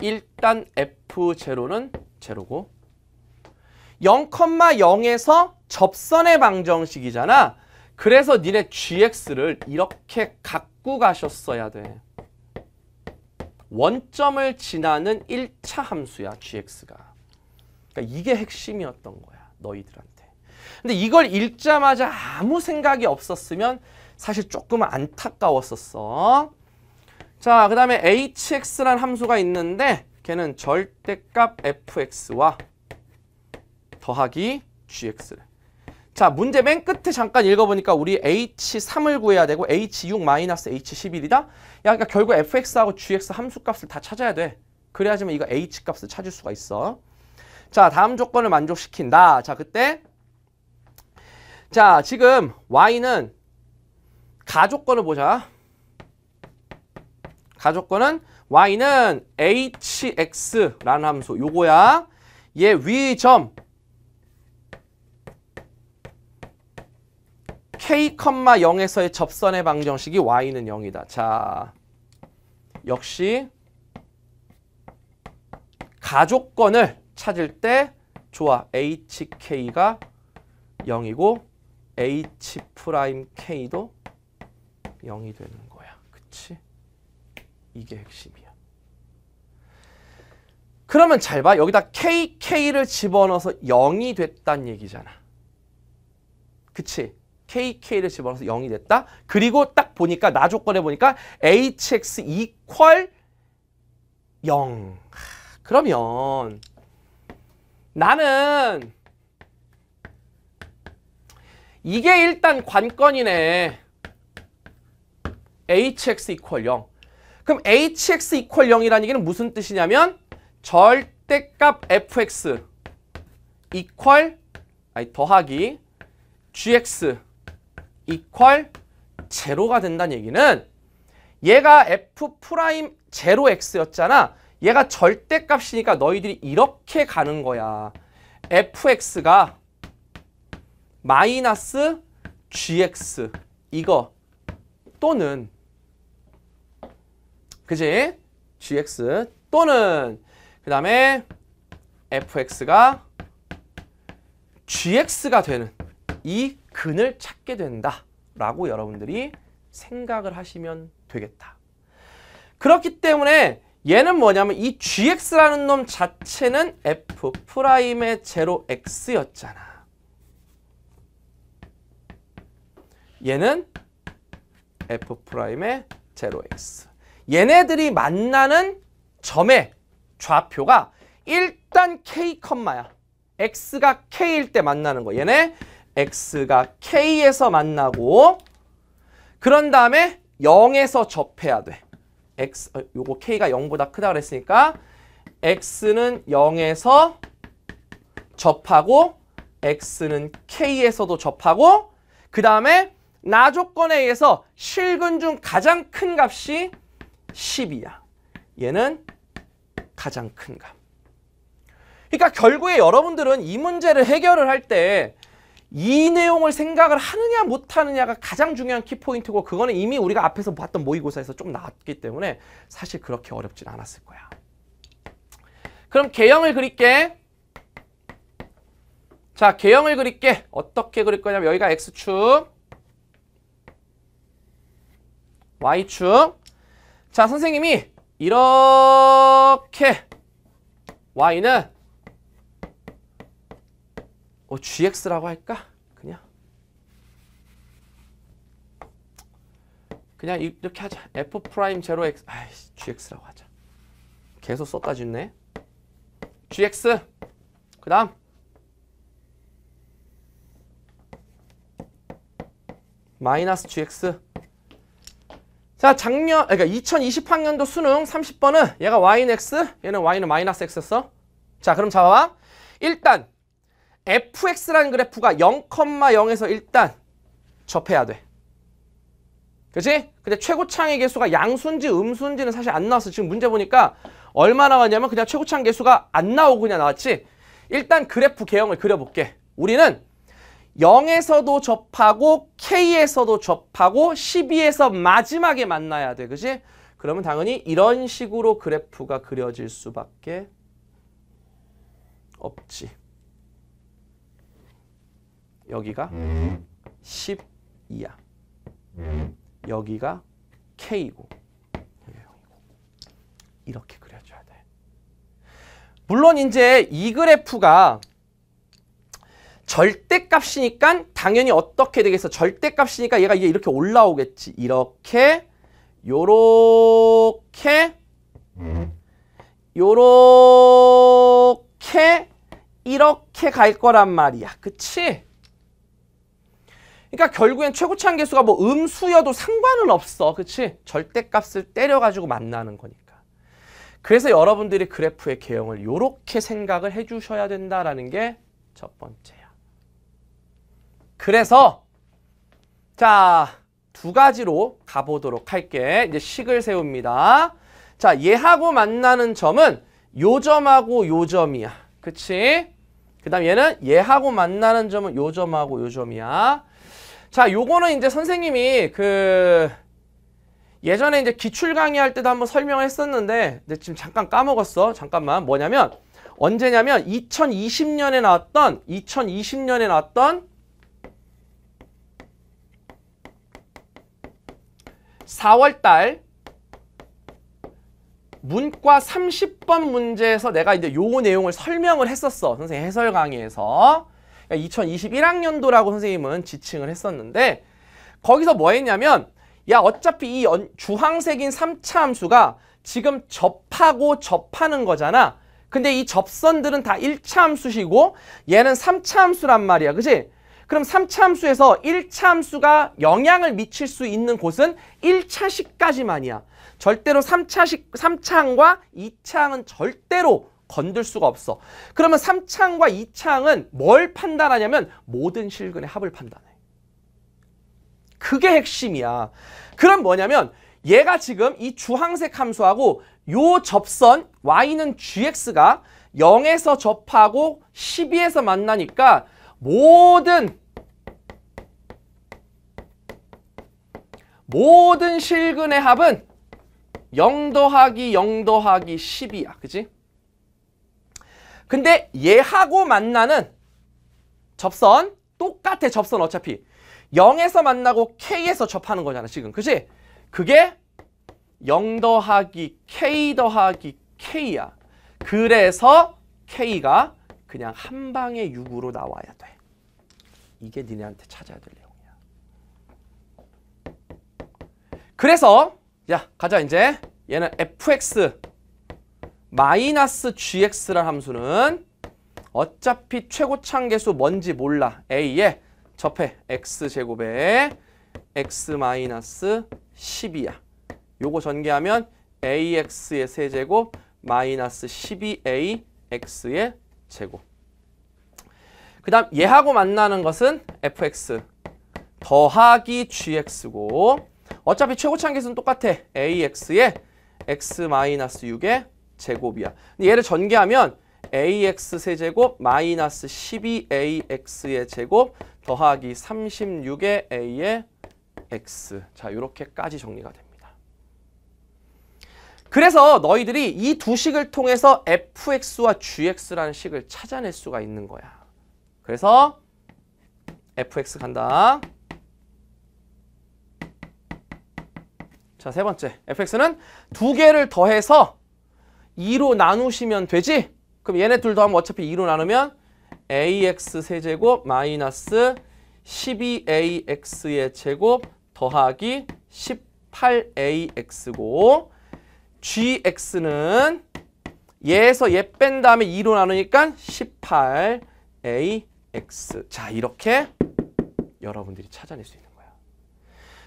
일단 f0는 제로고 0,0에서 접선의 방정식이잖아. 그래서 니네 gx를 이렇게 갖고 가셨어야 돼. 원점을 지나는 1차 함수야 gx가. 그러니까 이게 핵심이었던 거야 너희들한테. 근데 이걸 읽자마자 아무 생각이 없었으면 사실 조금 안타까웠었어. 자, 그 다음에 hx란 함수가 있는데 걔는 절대값 fx와 더하기 gx를 자 문제 맨 끝에 잠깐 읽어보니까 우리 H3을 구해야 되고 H6 마이너스 H11이다? 야 그러니까 결국 FX하고 GX 함수값을 다 찾아야 돼. 그래야지만 이거 H값을 찾을 수가 있어. 자 다음 조건을 만족시킨다. 자 그때 자 지금 Y는 가조건을 보자. 가조건은 Y는 HX라는 함수 요거야. 얘 위점 k,0에서의 접선의 방정식이 y는 0이다. 자, 역시 가족권을 찾을 때 좋아. hk가 0이고 h'k도 0이 되는 거야. 그치? 이게 핵심이야. 그러면 잘 봐. 여기다 kk를 집어넣어서 0이 됐단 얘기잖아. 그치? KK를 집어넣어서 0이 됐다. 그리고 딱 보니까 나 조건에 보니까 HX equal 0. 그러면 나는 이게 일단 관건이네. hx equal 0. 그럼 hx equal 0이라는 얘기는 무슨 뜻이냐면 절대값 fx e 이퀄 아니 더하기 gx 이퀄 제로가 된다는 얘기는 얘가 f 프라임 제로 x였잖아. 얘가 절대값이니까 너희들이 이렇게 가는 거야. fx가 마이너스 gx 이거 또는 그지? gx 또는 그 다음에 fx가 gx가 되는 이 근을 찾게 된다라고 여러분들이 생각을 하시면 되겠다. 그렇기 때문에 얘는 뭐냐면 이 gx라는 놈 자체는 f 프라임의 제로 x 였잖아 얘는 f 프라임의 제로 x 얘네들이 만나는 점의 좌표가 일단 k 컴마야 x가 k일 때 만나는 거 얘네 x가 k에서 만나고 그런 다음에 0에서 접해야 돼. x 어, 요거 k가 0보다 크다 그랬으니까 x는 0에서 접하고 x는 k에서도 접하고 그 다음에 나조건에 의해서 실근 중 가장 큰 값이 10이야. 얘는 가장 큰 값. 그러니까 결국에 여러분들은 이 문제를 해결을 할때 이 내용을 생각을 하느냐 못하느냐가 가장 중요한 키포인트고 그거는 이미 우리가 앞에서 봤던 모의고사에서 좀 나왔기 때문에 사실 그렇게 어렵진 않았을 거야. 그럼 개형을 그릴게. 자, 개형을 그릴게. 어떻게 그릴 거냐면 여기가 X축, Y축. 자, 선생님이 이렇게 Y는 어, GX라고 할까? 그냥 그냥 이렇게 하자. F 프라임 제로 X 아이씨 GX라고 하자. 계속 썼다 짓네. GX 그 다음 마이너스 GX 자 작년 그러니까 2020학년도 수능 30번은 얘가 y는 x 얘는 y는 마이너스 x였어 자 그럼 잡아봐 일단 fx라는 그래프가 0,0에서 일단 접해야 돼. 그렇지? 근데 최고창의 개수가 양수인지 음수인지는 사실 안 나왔어. 지금 문제 보니까 얼마 나왔냐면 그냥 최고창 개수가 안 나오고 그냥 나왔지. 일단 그래프 개형을 그려볼게. 우리는 0에서도 접하고 K에서도 접하고 12에서 마지막에 만나야 돼. 그지? 그러면 당연히 이런 식으로 그래프가 그려질 수밖에 없지. 여기가 1 2야 여기가 K이고 이렇게 그려줘야 돼. 물론 이제 이 그래프가 절대값이니까 당연히 어떻게 되겠어? 절대값이니까 얘가 이게 이렇게 올라오겠지. 이렇게 요렇게 요렇게 이렇게 갈 거란 말이야. 그치? 그러니까 결국엔 최고치 한개수가뭐 음수여도 상관은 없어. 그치? 절대값을 때려가지고 만나는 거니까. 그래서 여러분들이 그래프의 개형을 이렇게 생각을 해주셔야 된다라는 게 첫 번째야. 그래서 자, 두 가지로 가보도록 할게. 이제 식을 세웁니다. 자, 얘하고 만나는 점은 요 점하고 요 점이야. 그치? 그 다음 얘는 얘하고 만나는 점은 요 점하고 요 점이야. 자, 요거는 이제 선생님이 그 예전에 이제 기출 강의할 때도 한번 설명했었는데 을 근데 지금 잠깐 까먹었어. 잠깐만. 뭐냐면 언제냐면 2020년에 나왔던 2020년에 나왔던 사월달 문과 30번 문제에서 내가 이제 요 내용을 설명을 했었어. 선생님 해설 강의에서. 그러니까 2021학년도라고 선생님은 지칭을 했었는데 거기서 뭐 했냐면 야 어차피 이 주황색인 3차 함수가 지금 접하고 접하는 거잖아. 근데 이 접선들은 다 1차 함수시고 얘는 3차 함수란 말이야. 그지 그럼 3차 함수에서 1차 함수가 영향을 미칠 수 있는 곳은 1차식까지만이야. 절대로 3차식, 3차항과 2차항은 절대로 건들 수가 없어. 그러면 3창과 2창은 뭘 판단하냐면 모든 실근의 합을 판단해. 그게 핵심이야. 그럼 뭐냐면 얘가 지금 이 주황색 함수하고 요 접선 y는 gx가 0에서 접하고 12에서 만나니까 모든 모든 실근의 합은 0 더하기 0 더하기 1 2야그치 근데 얘하고 만나는 접선 똑같아 접선 어차피 0에서 만나고 k에서 접하는 거잖아 지금 그치? 그게 0 더하기 k 더하기 k야 그래서 k가 그냥 한 방에 6으로 나와야 돼 이게 니네한테 찾아야 될 내용이야 그래서 야 가자 이제 얘는 fx 마이너스 gx란 함수는 어차피 최고창계수 뭔지 몰라. a에 접해 x제곱에 x 마이너스 12야. 요거 전개하면 ax의 세제곱 마이너스 12ax의 제곱. 그 다음 얘하고 만나는 것은 fx 더하기 gx고 어차피 최고창계수는 똑같아. ax에 x 마이너스 6에 제곱이야. 근데 얘를 전개하면 ax 세제곱 마이너스 12ax의 제곱 더하기 36의 a의 x. 자, 이렇게까지 정리가 됩니다. 그래서 너희들이 이 두 식을 통해서 fx와 gx라는 식을 찾아낼 수가 있는 거야. 그래서 fx 간다. 자, 세 번째. fx는 두 개를 더해서 2로 나누시면 되지? 그럼 얘네 둘도 하면 어차피 2로 나누면 ax 세제곱 마이너스 12ax의 제곱 더하기 18ax고 gx는 얘에서 얘 뺀 다음에 2로 나누니까 18ax 자 이렇게 여러분들이 찾아낼 수 있는 거야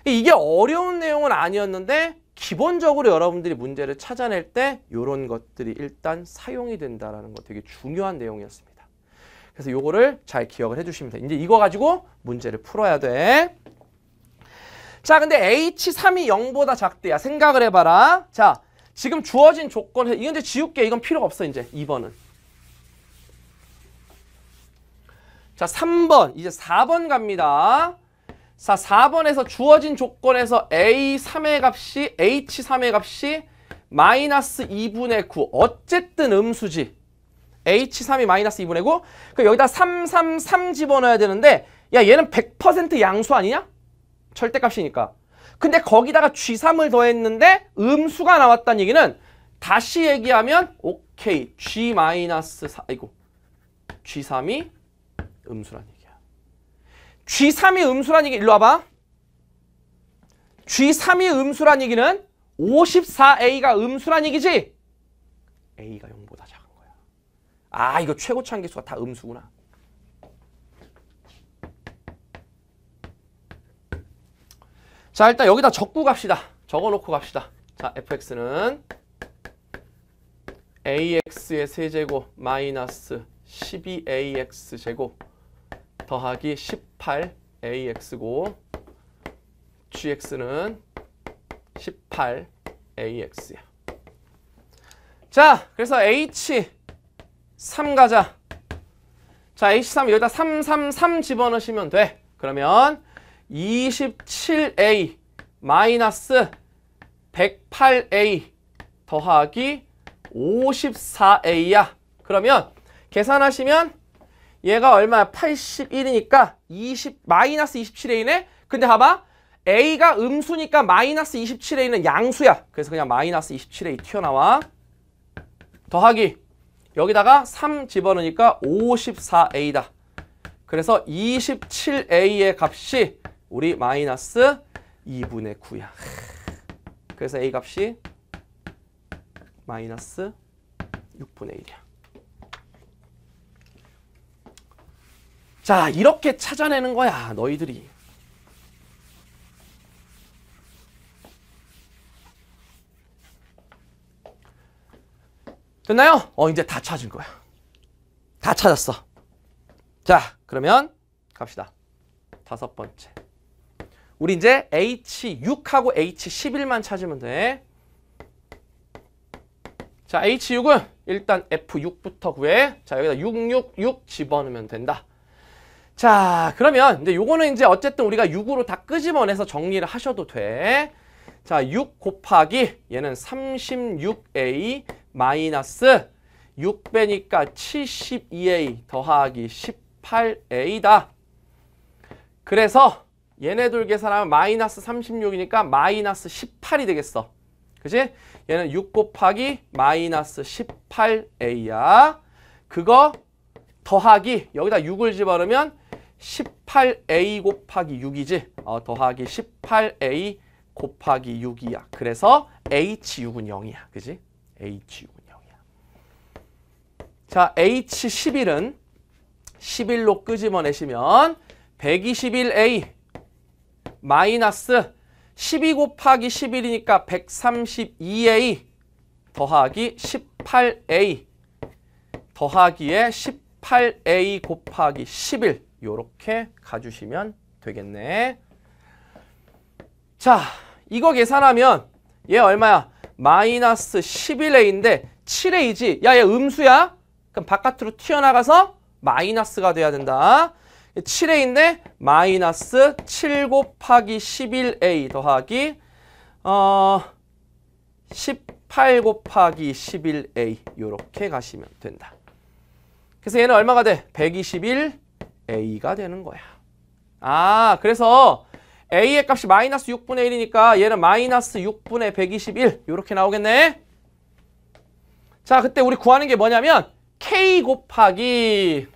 이게 어려운 내용은 아니었는데 기본적으로 여러분들이 문제를 찾아낼 때 이런 것들이 일단 사용이 된다라는 거 되게 중요한 내용이었습니다. 그래서 요거를 잘 기억을 해주시면 돼. 이제 이거 가지고 문제를 풀어야 돼. 자, 근데 H3이 0보다 작대야. 생각을 해봐라. 자, 지금 주어진 조건, 이건 이제 지울게. 이건 필요가 없어, 이제 2번은. 자, 3번. 이제 4번 갑니다. 자, 4번에서 주어진 조건에서 A3의 값이 H3의 값이 마이너스 2분의 9 어쨌든 음수지 H3이 마이너스 2분의 9 그럼 여기다 333 집어넣어야 되는데 야 얘는 100% 양수 아니냐? 절대값이니까 근데 거기다가 G3을 더했는데 음수가 나왔다는 얘기는 다시 얘기하면 오케이 G 마이너스 4 이고 G3이 음수란 얘기 G3이 음수란 얘기 일로 와봐. G3이 음수란 얘기는 54A가 음수란 얘기지. A가 0보다 작은 거야. 아 이거 최고 창기수가 다 음수구나. 자 일단 여기다 적고 갑시다. 적어놓고 갑시다. 자 fx는 ax의 세제곱 마이너스 12ax 제곱 더하기 18ax고 gx는 18ax야. 자, 그래서 h3 가자. 자, h3 여기다 333 집어넣으시면 돼. 그러면 27a 마이너스 108a 더하기 54a야. 그러면 계산하시면 얘가 얼마야? 81이니까 20 마이너스 27에 있네. 근데 봐봐. A가 음수니까 마이너스 27에 있는 양수야. 그래서 그냥 마이너스 27에 튀어나와. 더하기. 여기다가 3 집어넣으니까 54A다. 그래서 27A의 값이 우리 마이너스 2분의 9야. 그래서 A 값이 마이너스 6분의 1이야. 자, 이렇게 찾아내는 거야, 너희들이. 됐나요? 어, 이제 다 찾은 거야. 다 찾았어. 자, 그러면 갑시다. 다섯 번째. 우리 이제 H6하고 H11만 찾으면 돼. 자, H6은 일단 F6부터 구해. 자, 여기다 666 집어넣으면 된다. 자 그러면 이제 요거는 이제 어쨌든 우리가 6으로 다 끄집어내서 정리를 하셔도 돼. 자6 곱하기 얘는 36a 마이너스 6 빼니까 72a 더하기 18a다. 그래서 얘네들 계산하면 마이너스 36이니까 마이너스 18이 되겠어. 그지? 얘는 6 곱하기 마이너스 18a야. 그거 더하기 여기다 6을 집어넣으면 18a 곱하기 6이지 어, 더하기 18a 곱하기 6이야. 그래서 h6은 0이야. 그지? h6은 0이야. 자, h11은 11로 끄집어내시면 121a 마이너스 12 곱하기 11이니까 132a 더하기 18a 더하기에 18a 곱하기 11 이렇게 가주시면 되겠네. 자, 이거 계산하면 얘 얼마야? 마이너스 11a인데 7a지. 야, 얘 음수야? 그럼 바깥으로 튀어나가서 마이너스가 돼야 된다. 7a인데 마이너스 7 곱하기 11a 더하기 어, 18 곱하기 11a 이렇게 가시면 된다. 그래서 얘는 얼마가 돼? 121 a가 되는 거야. 아 그래서 a의 값이 마이너스 6분의 1이니까 얘는 마이너스 6분의 121 이렇게 나오겠네. 자 그때 우리 구하는 게 뭐냐면 k 곱하기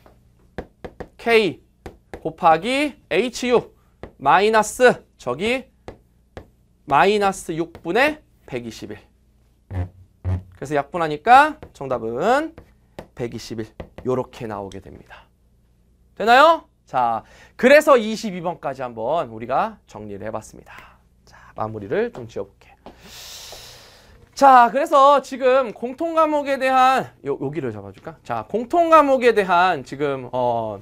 k 곱하기 hu 마이너스 저기 마이너스 6분의 121 그래서 약분하니까 정답은 121 요렇게 나오게 됩니다. 되나요? 자, 그래서 22번까지 한번 우리가 정리를 해봤습니다. 자, 마무리를 좀 지어볼게요. 자, 그래서 지금 공통 과목에 대한 요, 여기를 잡아줄까? 자, 공통 과목에 대한 지금 어.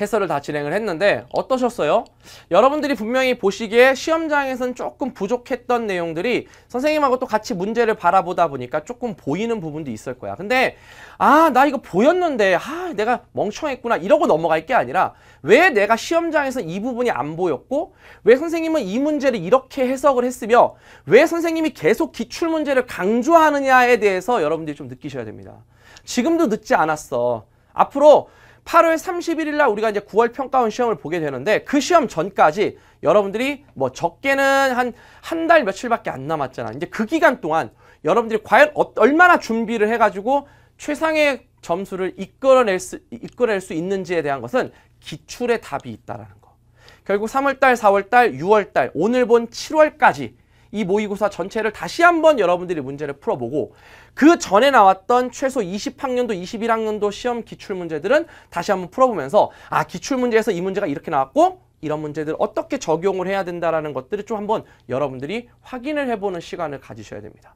해설을 다 진행을 했는데 어떠셨어요? 여러분들이 분명히 보시기에 시험장에서는 조금 부족했던 내용들이 선생님하고 또 같이 문제를 바라보다 보니까 조금 보이는 부분도 있을 거야. 근데 아 나 이거 보였는데 아 내가 멍청했구나 이러고 넘어갈 게 아니라 왜 내가 시험장에서 이 부분이 안 보였고 왜 선생님은 이 문제를 이렇게 해석을 했으며 왜 선생님이 계속 기출 문제를 강조하느냐에 대해서 여러분들이 좀 느끼셔야 됩니다. 지금도 늦지 않았어. 앞으로 8월 31일 날 우리가 이제 9월 평가원 시험을 보게 되는데 그 시험 전까지 여러분들이 뭐 적게는 한 한 달 며칠밖에 안 남았잖아. 이제 그 기간 동안 여러분들이 과연 어, 얼마나 준비를 해가지고 최상의 점수를 이끌어낼 수, 이끌어낼 수 있는지에 대한 것은 기출의 답이 있다라는 거. 결국 3월달, 4월달, 6월달, 오늘 본 7월까지 이 모의고사 전체를 다시 한번 여러분들이 문제를 풀어보고 그 전에 나왔던 최소 20학년도, 21학년도 시험 기출문제들은 다시 한번 풀어보면서 아, 기출문제에서 이 문제가 이렇게 나왔고 이런 문제들 어떻게 적용을 해야 된다라는 것들을 좀 한번 여러분들이 확인을 해보는 시간을 가지셔야 됩니다.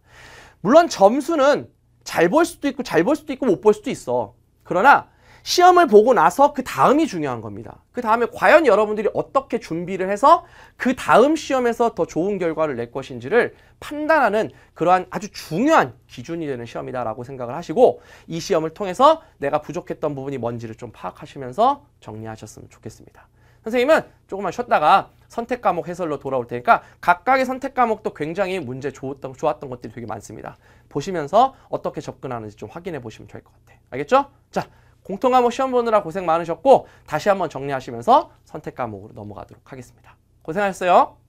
물론 점수는 잘 볼 수도 있고 잘 볼 수도 있고 못 볼 수도 있어. 그러나 시험을 보고 나서 그 다음이 중요한 겁니다. 그 다음에 과연 여러분들이 어떻게 준비를 해서 그 다음 시험에서 더 좋은 결과를 낼 것인지를 판단하는 그러한 아주 중요한 기준이 되는 시험이다라고 생각을 하시고 이 시험을 통해서 내가 부족했던 부분이 뭔지를 좀 파악하시면서 정리하셨으면 좋겠습니다. 선생님은 조금만 쉬었다가 선택 과목 해설로 돌아올 테니까 각각의 선택 과목도 굉장히 문제 좋았던, 좋았던 것들이 되게 많습니다. 보시면서 어떻게 접근하는지 좀 확인해 보시면 될 것 같아요. 알겠죠? 자, 공통 과목 뭐 시험 보느라 고생 많으셨고 다시 한번 정리하시면서 선택 과목으로 넘어가도록 하겠습니다. 고생하셨어요.